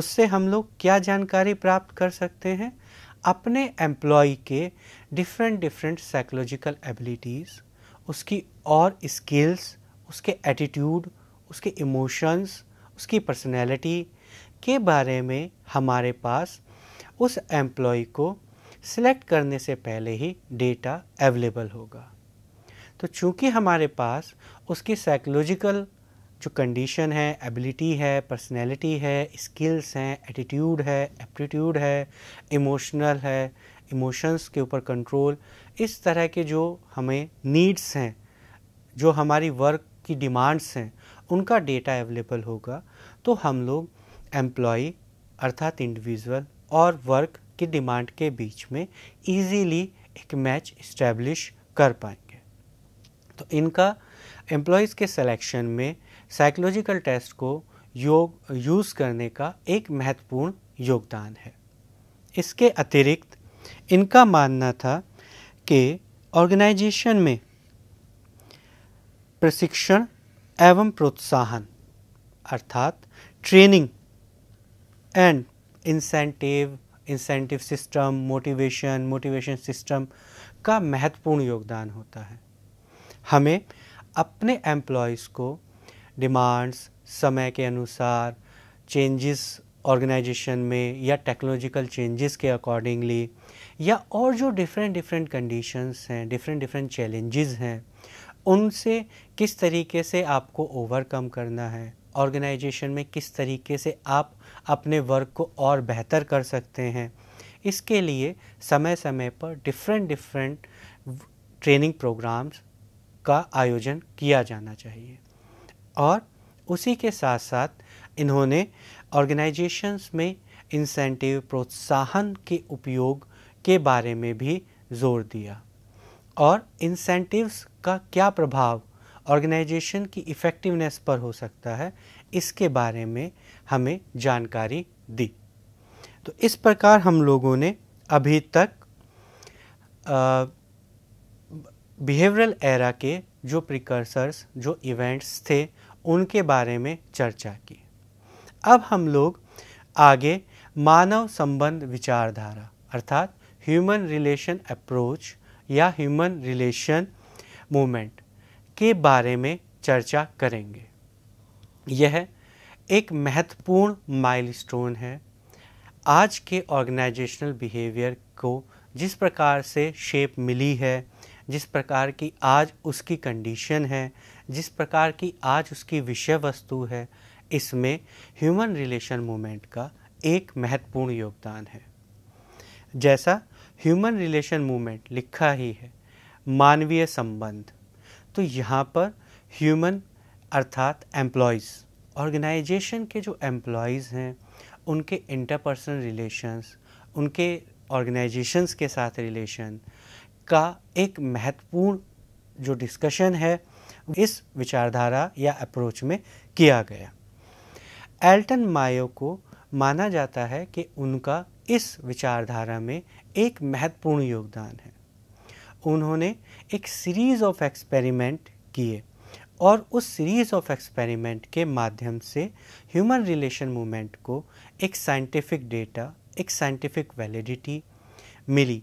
उससे हम लोग क्या जानकारी प्राप्त कर सकते हैं अपने एम्प्लॉय के डिफरेंट डिफरेंट साइकोलॉजिकल एबिलिटीज़ उसकी और स्किल्स उसके एटीट्यूड उसके इमोशंस उसकी पर्सनैलिटी के बारे में हमारे पास उस एम्प्लॉय को सिलेक्ट करने से पहले ही डेटा अवेलेबल होगा तो चूँकि हमारे पास उसकी साइकोलॉजिकल जो कंडीशन है एबिलिटी है पर्सनैलिटी है स्किल्स हैं एटीट्यूड है एप्टीट्यूड है इमोशनल है इमोशंस के ऊपर कंट्रोल इस तरह के जो हमें नीड्स हैं जो हमारी वर्क की डिमांड्स हैं उनका डेटा अवेलेबल होगा तो हम लोग एम्प्लॉय अर्थात इंडिविजुअल और वर्क की डिमांड के बीच में इजीली एक मैच इस्टेब्लिश कर पाएँ तो इनका एम्प्लॉयज़ के सिलेक्शन में साइकोलॉजिकल टेस्ट को योग यूज़ करने का एक महत्वपूर्ण योगदान है इसके अतिरिक्त इनका मानना था कि ऑर्गेनाइजेशन में प्रशिक्षण एवं प्रोत्साहन अर्थात training and incentive incentive system motivation motivation system का महत्वपूर्ण योगदान होता है हमें अपने एम्प्लॉयज़ को डिमांड्स समय के अनुसार चेंजेस ऑर्गेनाइजेशन में या टेक्नोलॉजिकल चेंजेस के अकॉर्डिंगली या और जो डिफरेंट डिफरेंट कंडीशंस हैं डिफरेंट डिफरेंट चैलेंजेस हैं उनसे किस तरीके से आपको ओवरकम करना है ऑर्गेनाइजेशन में किस तरीके से आप अपने वर्क को और बेहतर कर सकते हैं इसके लिए समय समय पर डिफरेंट डिफरेंट ट्रेनिंग प्रोग्राम्स का आयोजन किया जाना चाहिए और उसी के साथ साथ इन्होंने ऑर्गेनाइजेशंस में इंसेंटिव प्रोत्साहन के उपयोग के बारे में भी जोर दिया और इंसेंटिव्स का क्या प्रभाव ऑर्गेनाइजेशन की इफ़ेक्टिवनेस पर हो सकता है इसके बारे में हमें जानकारी दी तो इस प्रकार हम लोगों ने अभी तक बिहेवियरल एरा के जो प्रिकर्सर्स जो इवेंट्स थे उनके बारे में चर्चा की अब हम लोग आगे मानव संबंध विचारधारा अर्थात ह्यूमन रिलेशन अप्रोच या ह्यूमन रिलेशन मूवमेंट के बारे में चर्चा करेंगे यह एक महत्वपूर्ण माइलस्टोन है आज के ऑर्गेनाइजेशनल बिहेवियर को जिस प्रकार से शेप मिली है जिस प्रकार की आज उसकी कंडीशन है जिस प्रकार की आज उसकी विषय वस्तु है इसमें ह्यूमन रिलेशन मूवमेंट का एक महत्वपूर्ण योगदान है जैसा ह्यूमन रिलेशन मूवमेंट लिखा ही है मानवीय संबंध तो यहाँ पर ह्यूमन अर्थात एम्प्लॉयज़ ऑर्गेनाइजेशन के जो एम्प्लॉयज़ हैं उनके इंटरपर्सनल रिलेशंस उनके ऑर्गेनाइजेशंस के साथ रिलेशन का एक महत्वपूर्ण जो डिस्कशन है इस विचारधारा या अप्रोच में किया गया एल्टन मायो को माना जाता है कि उनका इस विचारधारा में एक महत्वपूर्ण योगदान है उन्होंने एक सीरीज़ ऑफ एक्सपेरिमेंट किए और उस सीरीज़ ऑफ एक्सपेरिमेंट के माध्यम से ह्यूमन रिलेशन मूवमेंट को एक साइंटिफिक डेटा एक साइंटिफिक वैलिडिटी मिली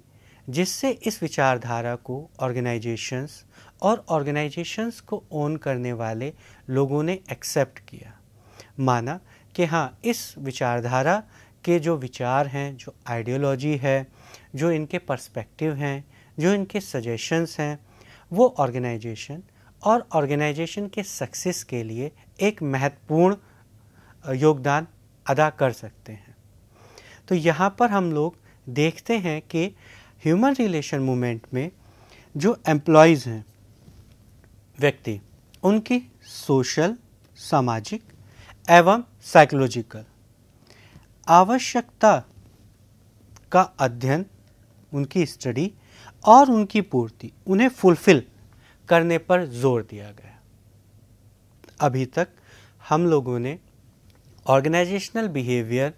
जिससे इस विचारधारा को ऑर्गेनाइजेशंस और ऑर्गेनाइजेशंस को ओन करने वाले लोगों ने एक्सेप्ट किया माना कि हाँ इस विचारधारा के जो विचार हैं जो आइडियोलॉजी है जो इनके पर्सपेक्टिव हैं जो इनके सजेशंस हैं वो ऑर्गेनाइजेशन और ऑर्गेनाइजेशन के सक्सेस के लिए एक महत्वपूर्ण योगदान अदा कर सकते हैं तो यहाँ पर हम लोग देखते हैं कि ह्यूमन रिलेशन मूवमेंट में जो एम्प्लॉयज़ हैं व्यक्ति उनकी सोशल सामाजिक एवं साइकोलॉजिकल आवश्यकता का अध्ययन उनकी स्टडी और उनकी पूर्ति उन्हें फुलफिल करने पर जोर दिया गया अभी तक हम लोगों ने ऑर्गेनाइजेशनल बिहेवियर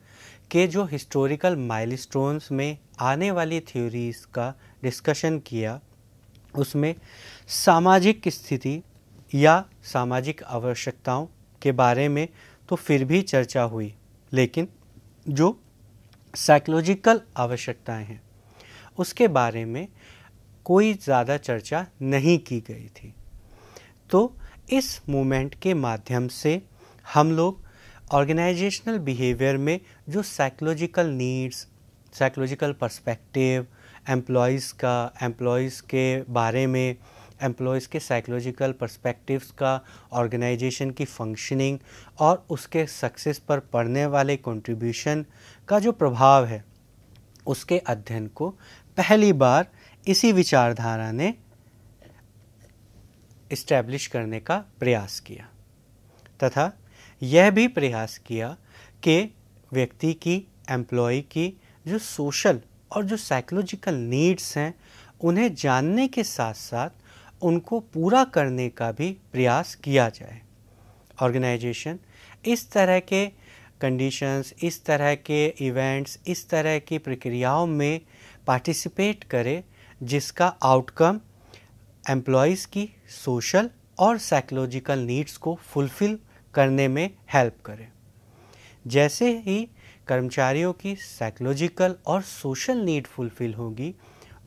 के जो हिस्टोरिकल माइलस्टोन्स में आने वाली थ्योरीज़ का डिस्कशन किया उसमें सामाजिक स्थिति या सामाजिक आवश्यकताओं के बारे में तो फिर भी चर्चा हुई लेकिन जो साइकोलॉजिकल आवश्यकताएं हैं उसके बारे में कोई ज़्यादा चर्चा नहीं की गई थी तो इस मूवमेंट के माध्यम से हम लोग ऑर्गेनाइजेशनल बिहेवियर में जो psychological needs psychological perspective employees का एम्प्लॉयज़ के बारे में एम्प्लॉयज़ के साइकोलॉजिकल पर्सपेक्टिव्स का ऑर्गेनाइजेशन की फंक्शनिंग और उसके सक्सेस पर पड़ने वाले कंट्रीब्यूशन का जो प्रभाव है उसके अध्ययन को पहली बार इसी विचारधारा ने इस्टेब्लिश करने का प्रयास किया तथा यह भी प्रयास किया कि व्यक्ति की एम्प्लॉय की जो सोशल और जो साइकोलॉजिकल नीड्स हैं उन्हें जानने के साथ साथ उनको पूरा करने का भी प्रयास किया जाए ऑर्गेनाइजेशन इस तरह के कंडीशंस इस तरह के इवेंट्स इस तरह की प्रक्रियाओं में पार्टिसिपेट करे जिसका आउटकम एम्प्लॉयज़ की सोशल और साइकोलॉजिकल नीड्स को फुलफ़िल करने में हेल्प करे जैसे ही कर्मचारियों की साइकोलॉजिकल और सोशल नीड फुलफ़िल होगी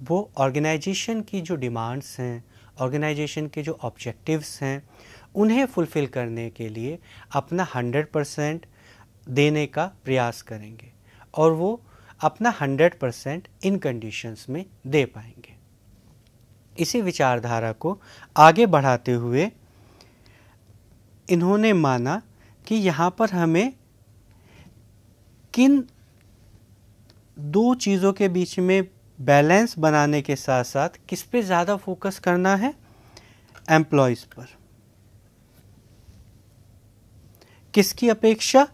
वो ऑर्गेनाइजेशन की जो डिमांड्स हैं ऑर्गेनाइजेशन के जो ऑब्जेक्टिव्स हैं उन्हें फुलफ़िल करने के लिए अपना हंड्रेड परसेंट देने का प्रयास करेंगे और वो अपना हंड्रेड परसेंट इन कंडीशंस में दे पाएंगे इसी विचारधारा को आगे बढ़ाते हुए इन्होंने माना कि यहाँ पर हमें लेकिन दो चीज़ों के बीच में बैलेंस बनाने के साथ साथ किस पे ज़्यादा फोकस करना है एम्प्लॉयज़ पर किसकी अपेक्षा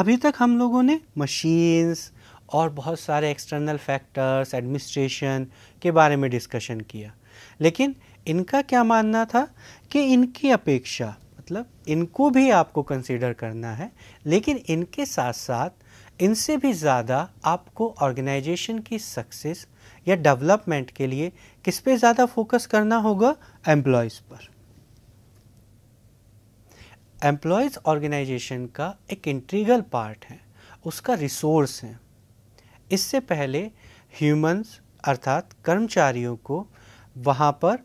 अभी तक हम लोगों ने मशीन्स और बहुत सारे एक्सटर्नल फैक्टर्स एडमिनिस्ट्रेशन के बारे में डिस्कशन किया लेकिन इनका क्या मानना था कि इनकी अपेक्षा मतलब इनको भी आपको कंसिडर करना है लेकिन इनके साथ साथ इनसे भी ज़्यादा आपको ऑर्गेनाइजेशन की सक्सेस या डेवलपमेंट के लिए किस पे ज़्यादा फोकस करना होगा एम्प्लॉयज़ पर एम्प्लॉयज़ ऑर्गेनाइजेशन का एक इंट्रीगल पार्ट है उसका रिसोर्स है इससे पहले ह्यूमंस अर्थात कर्मचारियों को वहाँ पर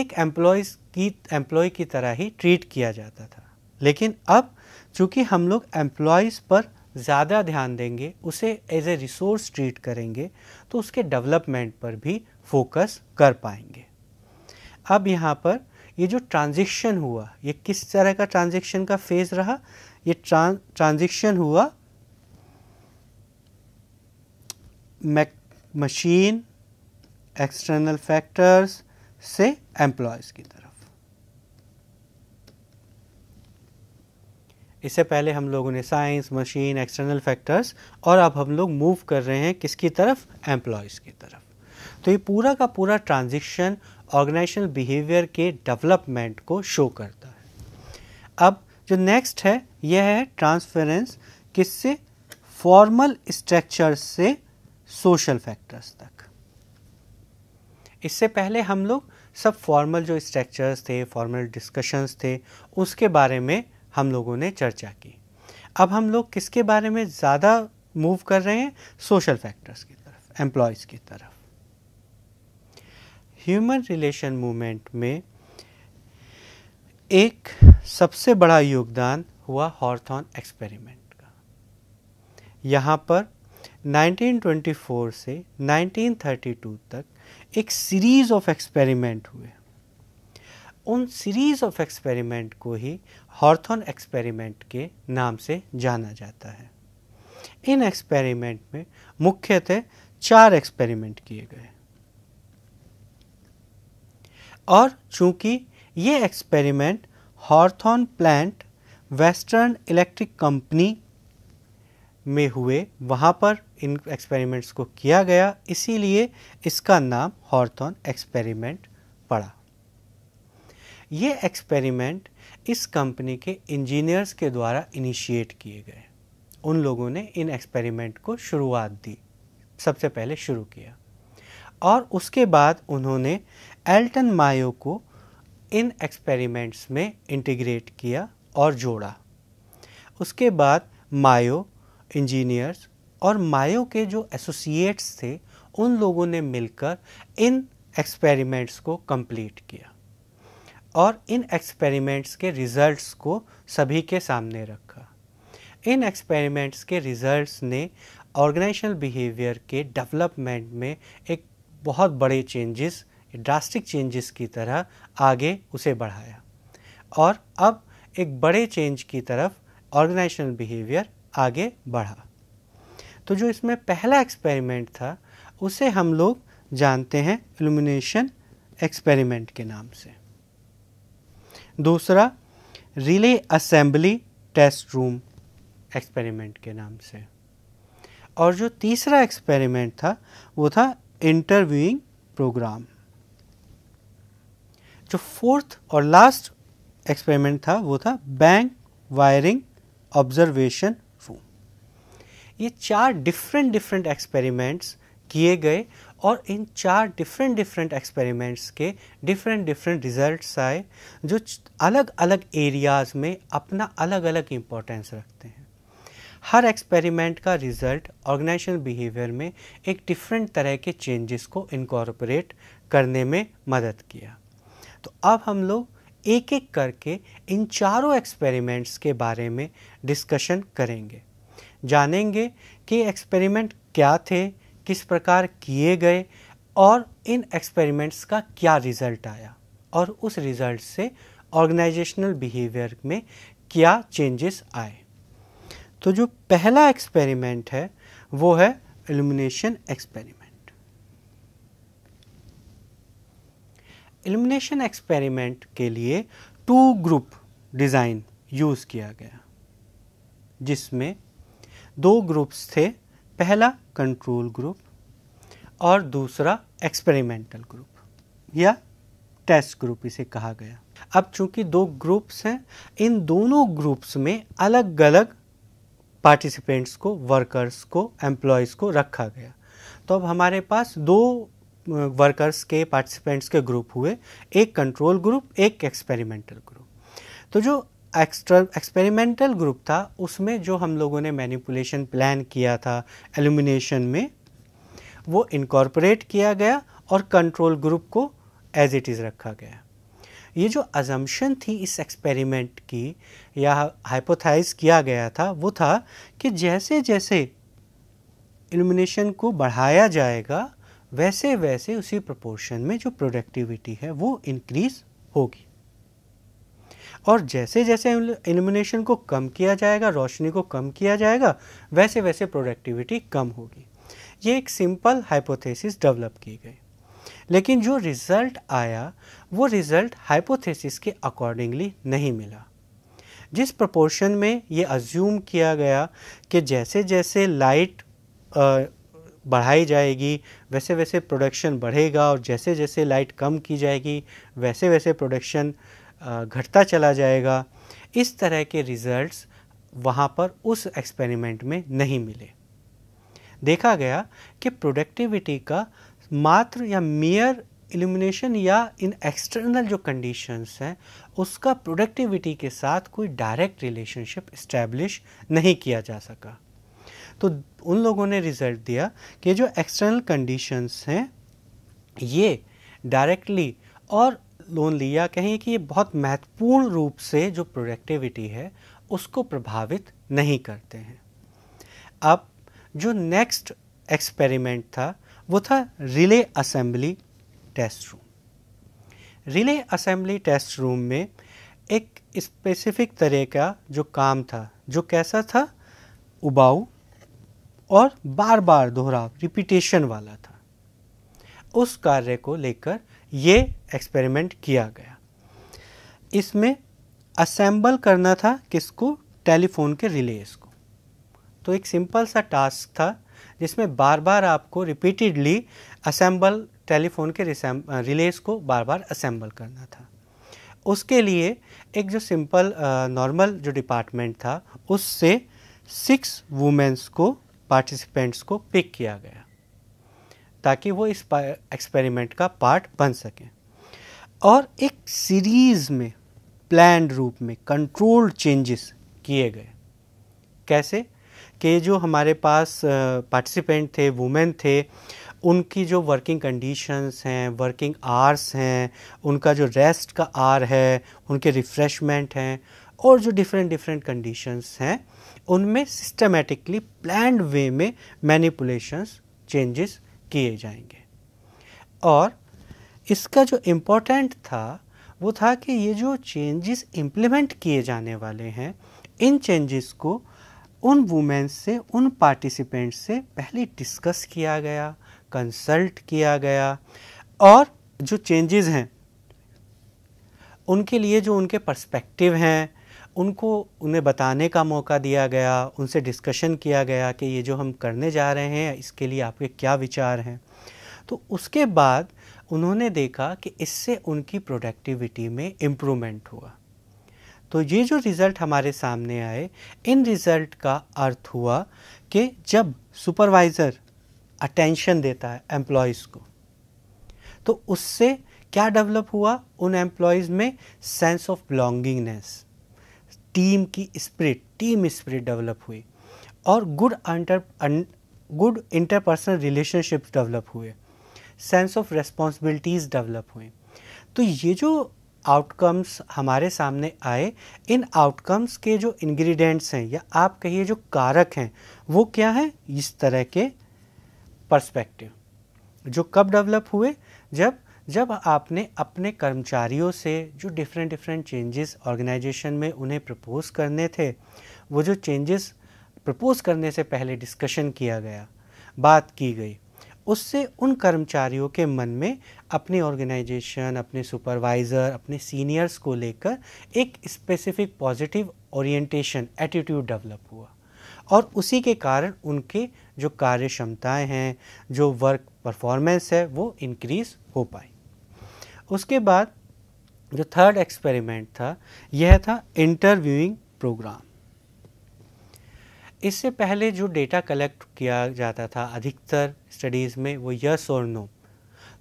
एक एम्प्लॉयज़ की एम्प्लॉय की तरह ही ट्रीट किया जाता था लेकिन अब चूँकि हम लोग एम्प्लॉयज़ पर ज़्यादा ध्यान देंगे उसे एज ए रिसोर्स ट्रीट करेंगे तो उसके डेवलपमेंट पर भी फोकस कर पाएंगे अब यहाँ पर ये जो ट्रांजिक्शन हुआ ये किस तरह का ट्रांजिक्शन का फेज़ रहा ये ट्रां ट्रांजिक्शन हुआ मैक मशीन एक्सटर्नल फैक्टर्स से एम्प्लॉयज़ की तरफ इससे पहले हम लोगों ने साइंस मशीन एक्सटर्नल फैक्टर्स और अब हम लोग मूव कर रहे हैं किसकी तरफ एम्प्लॉयज़ की तरफ तो ये पूरा का पूरा ट्रांजिशन ऑर्गेनाइजेशनल बिहेवियर के डेवलपमेंट को शो करता है अब जो नेक्स्ट है यह है ट्रांसफरेंस किससे फॉर्मल स्ट्रक्चर से सोशल फैक्टर्स तक इससे पहले हम लोग सब फॉर्मल जो स्ट्रक्चर्स थे फॉर्मल डिस्कशंस थे उसके बारे में हम लोगों ने चर्चा की अब हम लोग किसके बारे में ज़्यादा मूव कर रहे हैं सोशल फैक्टर्स की तरफ एम्प्लॉयज़ की तरफ ह्यूमन रिलेशन मूवमेंट में एक सबसे बड़ा योगदान हुआ हॉर्थॉन एक्सपेरिमेंट का यहाँ पर 1924 से 1932 तक एक सीरीज़ ऑफ एक्सपेरिमेंट हुए उन सीरीज़ ऑफ एक्सपेरिमेंट को ही हॉर्थन एक्सपेरिमेंट के नाम से जाना जाता है इन एक्सपेरिमेंट में मुख्यतः चार एक्सपेरिमेंट किए गए और चूंकि ये एक्सपेरिमेंट हॉर्थन प्लांट वेस्टर्न इलेक्ट्रिक कंपनी में हुए वहाँ पर इन एक्सपेरिमेंट्स को किया गया इसीलिए इसका नाम हॉर्थन एक्सपेरिमेंट पड़ा ये एक्सपेरिमेंट इस कंपनी के इंजीनियर्स के द्वारा इनिशिएट किए गए उन लोगों ने इन एक्सपेरिमेंट को शुरुआत दी सबसे पहले शुरू किया और उसके बाद उन्होंने एल्टन मायो को इन एक्सपेरिमेंट्स में इंटीग्रेट किया और जोड़ा उसके बाद मायो इंजीनियर्स और मायो के जो एसोसिएट्स थे उन लोगों ने मिलकर इन एक्सपेरिमेंट्स को कंप्लीट किया और इन एक्सपेरिमेंट्स के रिजल्ट्स को सभी के सामने रखा इन एक्सपेरिमेंट्स के रिजल्ट्स ने ऑर्गेनाइजेशनल बिहेवियर के डेवलपमेंट में एक बहुत बड़े चेंजेस ड्रास्टिक चेंजेस की तरह आगे उसे बढ़ाया और अब एक बड़े चेंज की तरफ ऑर्गेनाइजेशनल बिहेवियर आगे बढ़ा तो जो इसमें पहला एक्सपेरिमेंट था उसे हम लोग जानते हैं इल्यूमिनेशन एक्सपेरिमेंट के नाम से दूसरा relay assembly test room experiment के नाम से और जो तीसरा एक्सपेरिमेंट था वो था इंटरव्यूइंग प्रोग्राम जो फोर्थ और लास्ट एक्सपेरिमेंट था वो था बैंक वायरिंग ऑब्जर्वेशन रूम ये चार डिफरेंट डिफरेंट एक्सपेरिमेंट्स किए गए और इन चार डिफरेंट डिफरेंट एक्सपेरिमेंट्स के डिफरेंट डिफरेंट रिजल्ट्स आए जो अलग अलग एरियाज़ में अपना अलग अलग इम्पोर्टेंस रखते हैं हर एक्सपेरिमेंट का रिज़ल्ट ऑर्गेनाइजेशन बिहेवियर में एक डिफरेंट तरह के चेंजेस को इनकॉर्पोरेट करने में मदद किया तो अब हम लोग एक एक करके इन चारों एक्सपेरिमेंट्स के बारे में डिस्कशन करेंगे जानेंगे कि एक्सपेरिमेंट क्या थे किस प्रकार किए गए और इन एक्सपेरिमेंट्स का क्या रिज़ल्ट आया और उस रिज़ल्ट से ऑर्गेनाइजेशनल बिहेवियर में क्या चेंजेस आए तो जो पहला एक्सपेरिमेंट है वो है एल्यूमिनेशन एक्सपेरिमेंट एल्यूमिनेशन एक्सपेरिमेंट के लिए टू ग्रुप डिज़ाइन यूज़ किया गया जिसमें दो ग्रुप्स थे पहला कंट्रोल ग्रुप और दूसरा एक्सपेरिमेंटल ग्रुप या टेस्ट ग्रुप इसे कहा गया अब चूंकि दो ग्रुप्स हैं इन दोनों ग्रुप्स में अलग अलग पार्टिसिपेंट्स को वर्कर्स को एम्प्लॉयज़ को रखा गया तो अब हमारे पास दो वर्कर्स के पार्टिसिपेंट्स के ग्रुप हुए एक कंट्रोल ग्रुप एक एक्सपेरिमेंटल ग्रुप तो जो एक्स्ट्रा एक्सपेरिमेंटल ग्रुप था उसमें जो हम लोगों ने मैनिपुलेशन प्लान किया था एल्यूमिनेशन में वो इनकॉर्पोरेट किया गया और कंट्रोल ग्रुप को एज इट इज़ रखा गया ये जो अजम्पन थी इस एक्सपेरिमेंट की या हाइपोथाइज किया गया था वो था कि जैसे जैसे इल्यूमिनेशन को बढ़ाया जाएगा वैसे वैसे उसी प्रोपोर्शन में जो प्रोडक्टिविटी है वो इंक्रीज़ होगी और जैसे जैसे इल्यूमिनेशन को कम किया जाएगा रोशनी को कम किया जाएगा वैसे वैसे प्रोडक्टिविटी कम होगी ये एक सिंपल हाइपोथेसिस डेवलप की गई लेकिन जो रिज़ल्ट आया वो रिज़ल्ट हाइपोथेसिस के अकॉर्डिंगली नहीं मिला जिस प्रपोर्शन में ये अज्यूम किया गया कि जैसे जैसे लाइट बढ़ाई जाएगी वैसे वैसे प्रोडक्शन बढ़ेगा और जैसे जैसे लाइट कम की जाएगी वैसे वैसे प्रोडक्शन घटता चला जाएगा इस तरह के रिज़ल्ट्स वहाँ पर उस एक्सपेरिमेंट में नहीं मिले देखा गया कि प्रोडक्टिविटी का मात्र या मेयर इल्यूमिनेशन या इन एक्सटर्नल जो कंडीशंस हैं उसका प्रोडक्टिविटी के साथ कोई डायरेक्ट रिलेशनशिप इस्टेब्लिश नहीं किया जा सका तो उन लोगों ने रिज़ल्ट दिया कि जो एक्सटर्नल कंडीशंस हैं ये डायरेक्टली और लोन लिया कहें कि ये बहुत महत्वपूर्ण रूप से जो प्रोडक्टिविटी है उसको प्रभावित नहीं करते हैं अब जो नेक्स्ट एक्सपेरिमेंट था वो था relay assembly test room relay assembly test room में एक स्पेसिफिक तरह का जो काम था जो कैसा था उबाऊ और बार बार दोहराव रिपीटेशन वाला था उस कार्य को लेकर ये एक्सपेरिमेंट किया गया इसमें असेंबल करना था किसको टेलीफोन के रिलेज को तो एक सिंपल सा टास्क था जिसमें बार बार आपको रिपीटेडली असेंबल टेलीफोन के रिलेज को बार बार असेंबल करना था उसके लिए एक जो सिंपल नॉर्मल जो डिपार्टमेंट था उससे सिक्स वुमेंस को पार्टिसिपेंट्स को पिक किया गया ताकि वो इस एक्सपेरिमेंट का पार्ट बन सकें और एक सीरीज़ में प्लान रूप में कंट्रोल्ड चेंजेस किए गए कैसे कि जो हमारे पास पार्टिसिपेंट थे वुमेन थे उनकी जो वर्किंग कंडीशंस हैं वर्किंग आवर्स हैं उनका जो रेस्ट का आर है उनके रिफ़्रेशमेंट हैं और जो डिफरेंट डिफरेंट कंडीशंस हैं उनमें सिस्टमेटिकली प्लान वे में मैनिपुलेशंस चेंजेस किए जाएंगे और इसका जो इम्पोर्टेंट था वो था कि ये जो चेंजेस इम्प्लीमेंट किए जाने वाले हैं इन चेंजेस को उन वुमेंस से उन पार्टिसिपेंट से पहले डिस्कस किया गया कंसल्ट किया गया और जो चेंजेस हैं उनके लिए जो उनके पर्सपेक्टिव हैं उनको उन्हें बताने का मौका दिया गया उनसे डिस्कशन किया गया कि ये जो हम करने जा रहे हैं इसके लिए आपके क्या विचार हैं तो उसके बाद उन्होंने देखा कि इससे उनकी प्रोडक्टिविटी में इम्प्रूवमेंट हुआ तो ये जो रिज़ल्ट हमारे सामने आए इन रिज़ल्ट का अर्थ हुआ कि जब सुपरवाइज़र अटेंशन देता है एम्प्लॉयज़ को तो उससे क्या डेवलप हुआ उन एम्प्लॉयज़ में सेंस ऑफ बिलोंगिंगनेस टीम की स्प्रिट टीम स्प्रिट डेवलप हुई और गुड अंटर uh, good interpersonal relationship develop हुए सेंस ऑफ रेस्पॉन्सिबिलिटीज़ डेवलप हुए तो ये जो आउटकम्स हमारे सामने आए इन आउटकम्स के जो इंग्रेडिएंट्स हैं या आप कहिए जो कारक हैं वो क्या हैं इस तरह के पर्सपेक्टिव जो कब डेवलप हुए जब जब आपने अपने कर्मचारियों से जो डिफरेंट डिफरेंट चेंजेस ऑर्गेनाइजेशन में उन्हें प्रपोज करने थे वो जो चेंजेस प्रपोज करने से पहले डिस्कशन किया गया बात की गई उससे उन कर्मचारियों के मन में अपने ऑर्गेनाइजेशन अपने सुपरवाइज़र अपने सीनियर्स को लेकर एक specific positive orientation attitude develop हुआ और उसी के कारण उनके जो कार्य क्षमताएँ हैं जो वर्क परफॉर्मेंस है वो इनक्रीज़ हो पाई उसके बाद जो थर्ड एक्सपेरिमेंट था यह था इंटरव्यूइंग प्रोग्राम इससे पहले जो डेटा कलेक्ट किया जाता था अधिकतर स्टडीज़ में वो यस और नो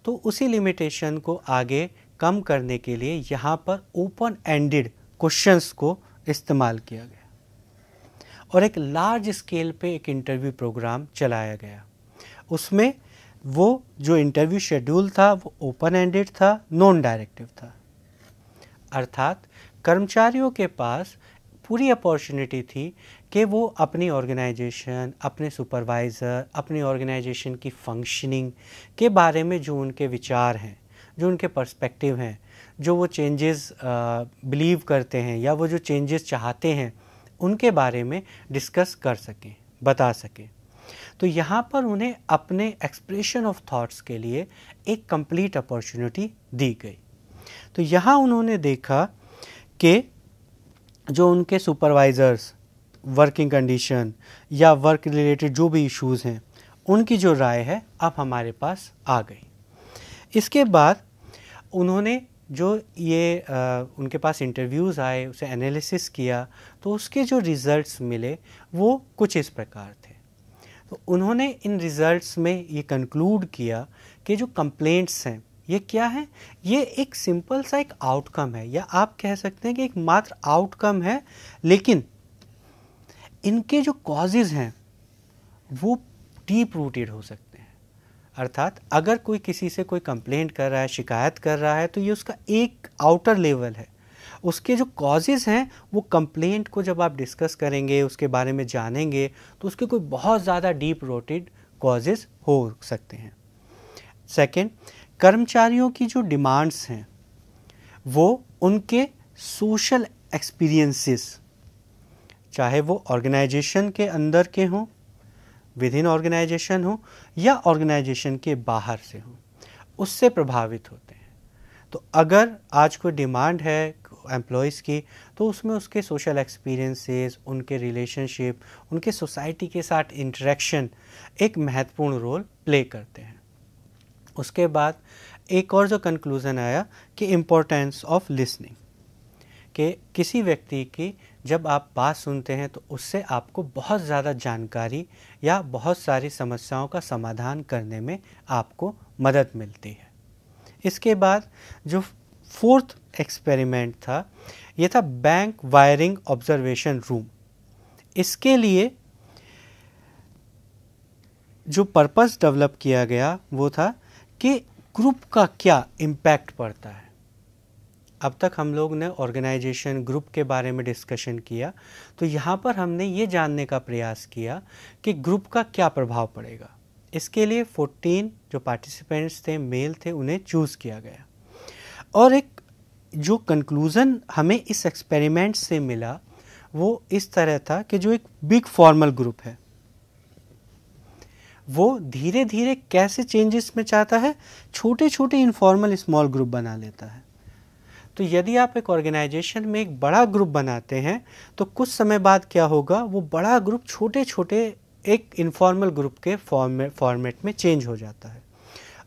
तो उसी लिमिटेशन को आगे कम करने के लिए यहाँ पर ओपन एंडेड क्वेश्चंस को इस्तेमाल किया गया और एक लार्ज स्केल पे एक इंटरव्यू प्रोग्राम चलाया गया उसमें वो जो इंटरव्यू शेड्यूल था वो ओपन एंडेड था नॉन डायरेक्टिव था अर्थात कर्मचारियों के पास पूरी अपॉर्चुनिटी थी कि वो अपनी ऑर्गेनाइजेशन अपने सुपरवाइज़र अपनी ऑर्गेनाइजेशन की फंक्शनिंग के बारे में जो उनके विचार हैं जो उनके पर्सपेक्टिव हैं जो वो चेंजेस बिलीव करते हैं या वो जो चेंजेस चाहते हैं उनके बारे में डिस्कस कर सकें बता सकें तो यहाँ पर उन्हें अपने एक्सप्रेशन ऑफ थॉट्स के लिए एक कंप्लीट अपॉर्चुनिटी दी गई तो यहाँ उन्होंने देखा कि जो उनके सुपरवाइज़र्स वर्किंग कंडीशन या वर्क रिलेटेड जो भी इश्यूज़ हैं उनकी जो राय है अब हमारे पास आ गई इसके बाद उन्होंने जो ये आ, उनके पास इंटरव्यूज़ आए उसे एनालिसिस किया तो उसके जो रिज़ल्ट्स मिले वो कुछ इस प्रकार थे तो उन्होंने इन रिज़ल्ट्स में ये कंक्लूड किया कि जो कंप्लेंट्स हैं ये क्या है ये एक सिंपल सा एक आउटकम है या आप कह सकते हैं कि एक मात्र आउटकम है लेकिन इनके जो कॉजेज़ हैं वो डीप रूटेड हो सकते हैं अर्थात अगर कोई किसी से कोई कंप्लेंट कर रहा है शिकायत कर रहा है तो ये उसका एक आउटर लेवल है उसके जो कॉजेज़ हैं वो कंप्लेंट को जब आप डिस्कस करेंगे उसके बारे में जानेंगे तो उसके कोई बहुत ज़्यादा डीप रोटेड कॉजेज़ हो सकते हैं सेकेंड कर्मचारियों की जो डिमांड्स हैं वो उनके सोशल एक्सपीरियंसेस चाहे वो ऑर्गेनाइजेशन के अंदर के हों विद इन ऑर्गेनाइजेशन हो या ऑर्गेनाइजेशन के बाहर से हो उससे प्रभावित होते हैं तो अगर आज कोई डिमांड है एम्प्लॉयज़ की तो उसमें उसके सोशल एक्सपीरियंसेस उनके रिलेशनशिप उनके सोसाइटी के साथ इंटरेक्शन एक महत्वपूर्ण रोल प्ले करते हैं उसके बाद एक और जो कंक्लूज़न आया कि इम्पोर्टेंस ऑफ लिसनिंग कि किसी व्यक्ति की जब आप बात सुनते हैं तो उससे आपको बहुत ज़्यादा जानकारी या बहुत सारी समस्याओं का समाधान करने में आपको मदद मिलती है इसके बाद जो फोर्थ एक्सपेरिमेंट था ये था बैंक वायरिंग ऑब्जर्वेशन रूम इसके लिए जो पर्पस डेवलप किया गया वो था कि ग्रुप का क्या इम्पैक्ट पड़ता है अब तक हम लोग ने ऑर्गेनाइजेशन ग्रुप के बारे में डिस्कशन किया तो यहाँ पर हमने ये जानने का प्रयास किया कि ग्रुप का क्या प्रभाव पड़ेगा इसके लिए 14 जो पार्टिसिपेंट्स थे मेल थे उन्हें चूज़ किया गया और एक जो कंक्लूज़न हमें इस एक्सपेरिमेंट से मिला वो इस तरह था कि जो एक बिग फॉर्मल ग्रुप है वो धीरे धीरे कैसे चेंजेस में चाहता है छोटे छोटे इनफॉर्मल स्मॉल ग्रुप बना लेता है तो यदि आप एक ऑर्गेनाइजेशन में एक बड़ा ग्रुप बनाते हैं तो कुछ समय बाद क्या होगा वो बड़ा ग्रुप छोटे छोटे एक इनफॉर्मल ग्रुप के फॉर्मेट फॉर्मेट में चेंज हो जाता है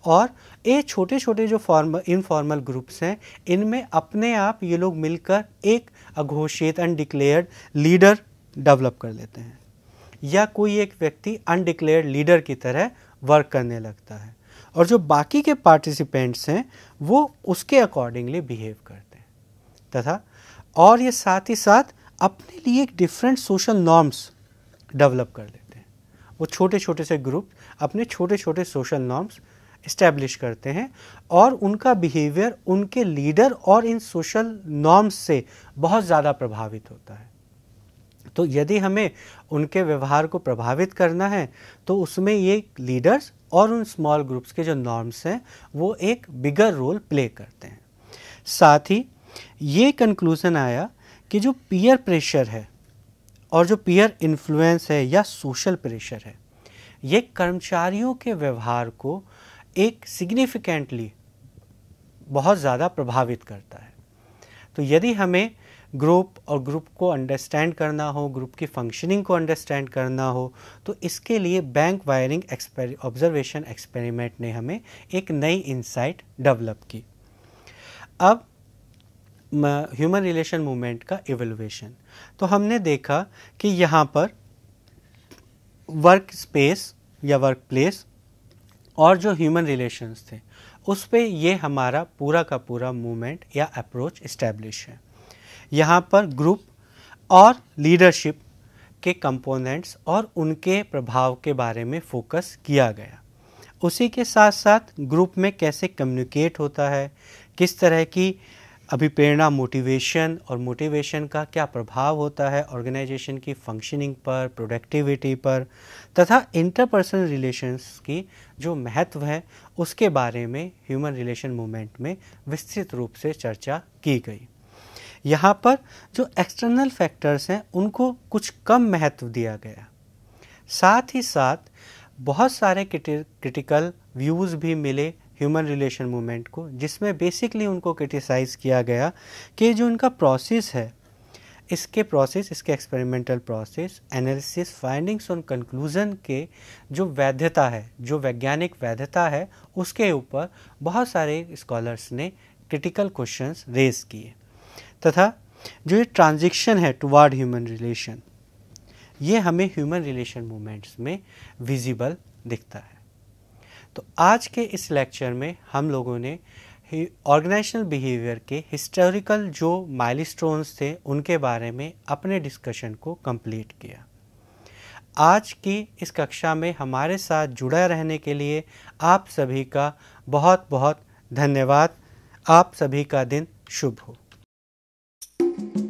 और ये छोटे छोटे जो फॉर्मल इनफॉर्मल ग्रुप्स हैं इनमें अपने आप ये लोग मिलकर एक अघोषित अनडिक्लेयर्ड लीडर डेवलप कर लेते हैं या कोई एक व्यक्ति अनडिक्लेयर्ड लीडर की तरह वर्क करने लगता है और जो बाकी के पार्टिसिपेंट्स हैं वो उसके अकॉर्डिंगली बिहेव करते हैं तथा और ये साथ ही साथ अपने लिए एक डिफरेंट सोशल नॉर्म्स डेवलप कर लेते हैं वो छोटे छोटे से ग्रुप अपने छोटे छोटे सोशल नॉर्म्स इस्टेब्लिश करते हैं और उनका बिहेवियर उनके लीडर और इन सोशल नॉर्म्स से बहुत ज़्यादा प्रभावित होता है तो यदि हमें उनके व्यवहार को प्रभावित करना है तो उसमें ये लीडर्स और उन स्मॉल ग्रुप्स के जो नॉर्म्स हैं वो एक बिगर रोल प्ले करते हैं साथ ही ये कंक्लूज़न आया कि जो पीयर प्रेशर है और जो पीयर इन्फ्लुएंस है या सोशल प्रेशर है ये कर्मचारियों के व्यवहार को एक सिग्निफिकेंटली बहुत ज़्यादा प्रभावित करता है तो यदि हमें ग्रुप और ग्रुप को अंडरस्टैंड करना हो ग्रुप की फंक्शनिंग को अंडरस्टैंड करना हो तो इसके लिए बैंक वायरिंग एक्सपेरि ऑब्जर्वेशन एक्सपेरिमेंट ने हमें एक नई इंसाइट डेवलप की अब ह्यूमन रिलेशन मूवमेंट का इवेलुएशन तो हमने देखा कि यहाँ पर वर्क स्पेस या वर्क प्लेस और जो ह्यूमन रिलेशंस थे उस पर ये हमारा पूरा का पूरा मूवमेंट या अप्रोच इस्टेब्लिश है यहाँ पर ग्रुप और लीडरशिप के कंपोनेंट्स और उनके प्रभाव के बारे में फोकस किया गया उसी के साथ साथ ग्रुप में कैसे कम्युनिकेट होता है किस तरह की अभी प्रेरणा मोटिवेशन और मोटिवेशन का क्या प्रभाव होता है ऑर्गेनाइजेशन की फंक्शनिंग पर प्रोडक्टिविटी पर तथा इंटरपर्सनल रिलेशंस की जो महत्व है उसके बारे में ह्यूमन रिलेशन मूवमेंट में विस्तृत रूप से चर्चा की गई यहाँ पर जो एक्सटर्नल फैक्टर्स हैं उनको कुछ कम महत्व दिया गया साथ ही साथ बहुत सारे क्रिटिकल व्यूज़ भी मिले ह्यूमन रिलेशन मूवमेंट को जिसमें बेसिकली उनको क्रिटिसाइज़ किया गया कि जो उनका प्रोसेस है इसके प्रोसेस इसके एक्सपेरिमेंटल प्रोसेस एनालिसिस फाइंडिंग्स और कंक्लूज़न के जो वैधता है जो वैज्ञानिक वैधता है उसके ऊपर बहुत सारे स्कॉलर्स ने क्रिटिकल क्वेश्चंस रेज किए तथा जो ये ट्रांजिक्शन है टुवार्ड ह्यूमन रिलेशन ये हमें ह्यूमन रिलेशन मूवमेंट्स में विजिबल दिखता है तो आज के इस लेक्चर में हम लोगों ने ऑर्गेनाइजेशनल बिहेवियर के हिस्टोरिकल जो माइलस्टोन्स थे उनके बारे में अपने डिस्कशन को कंप्लीट किया आज की इस कक्षा में हमारे साथ जुड़ा रहने के लिए आप सभी का बहुत बहुत धन्यवाद आप सभी का दिन शुभ हो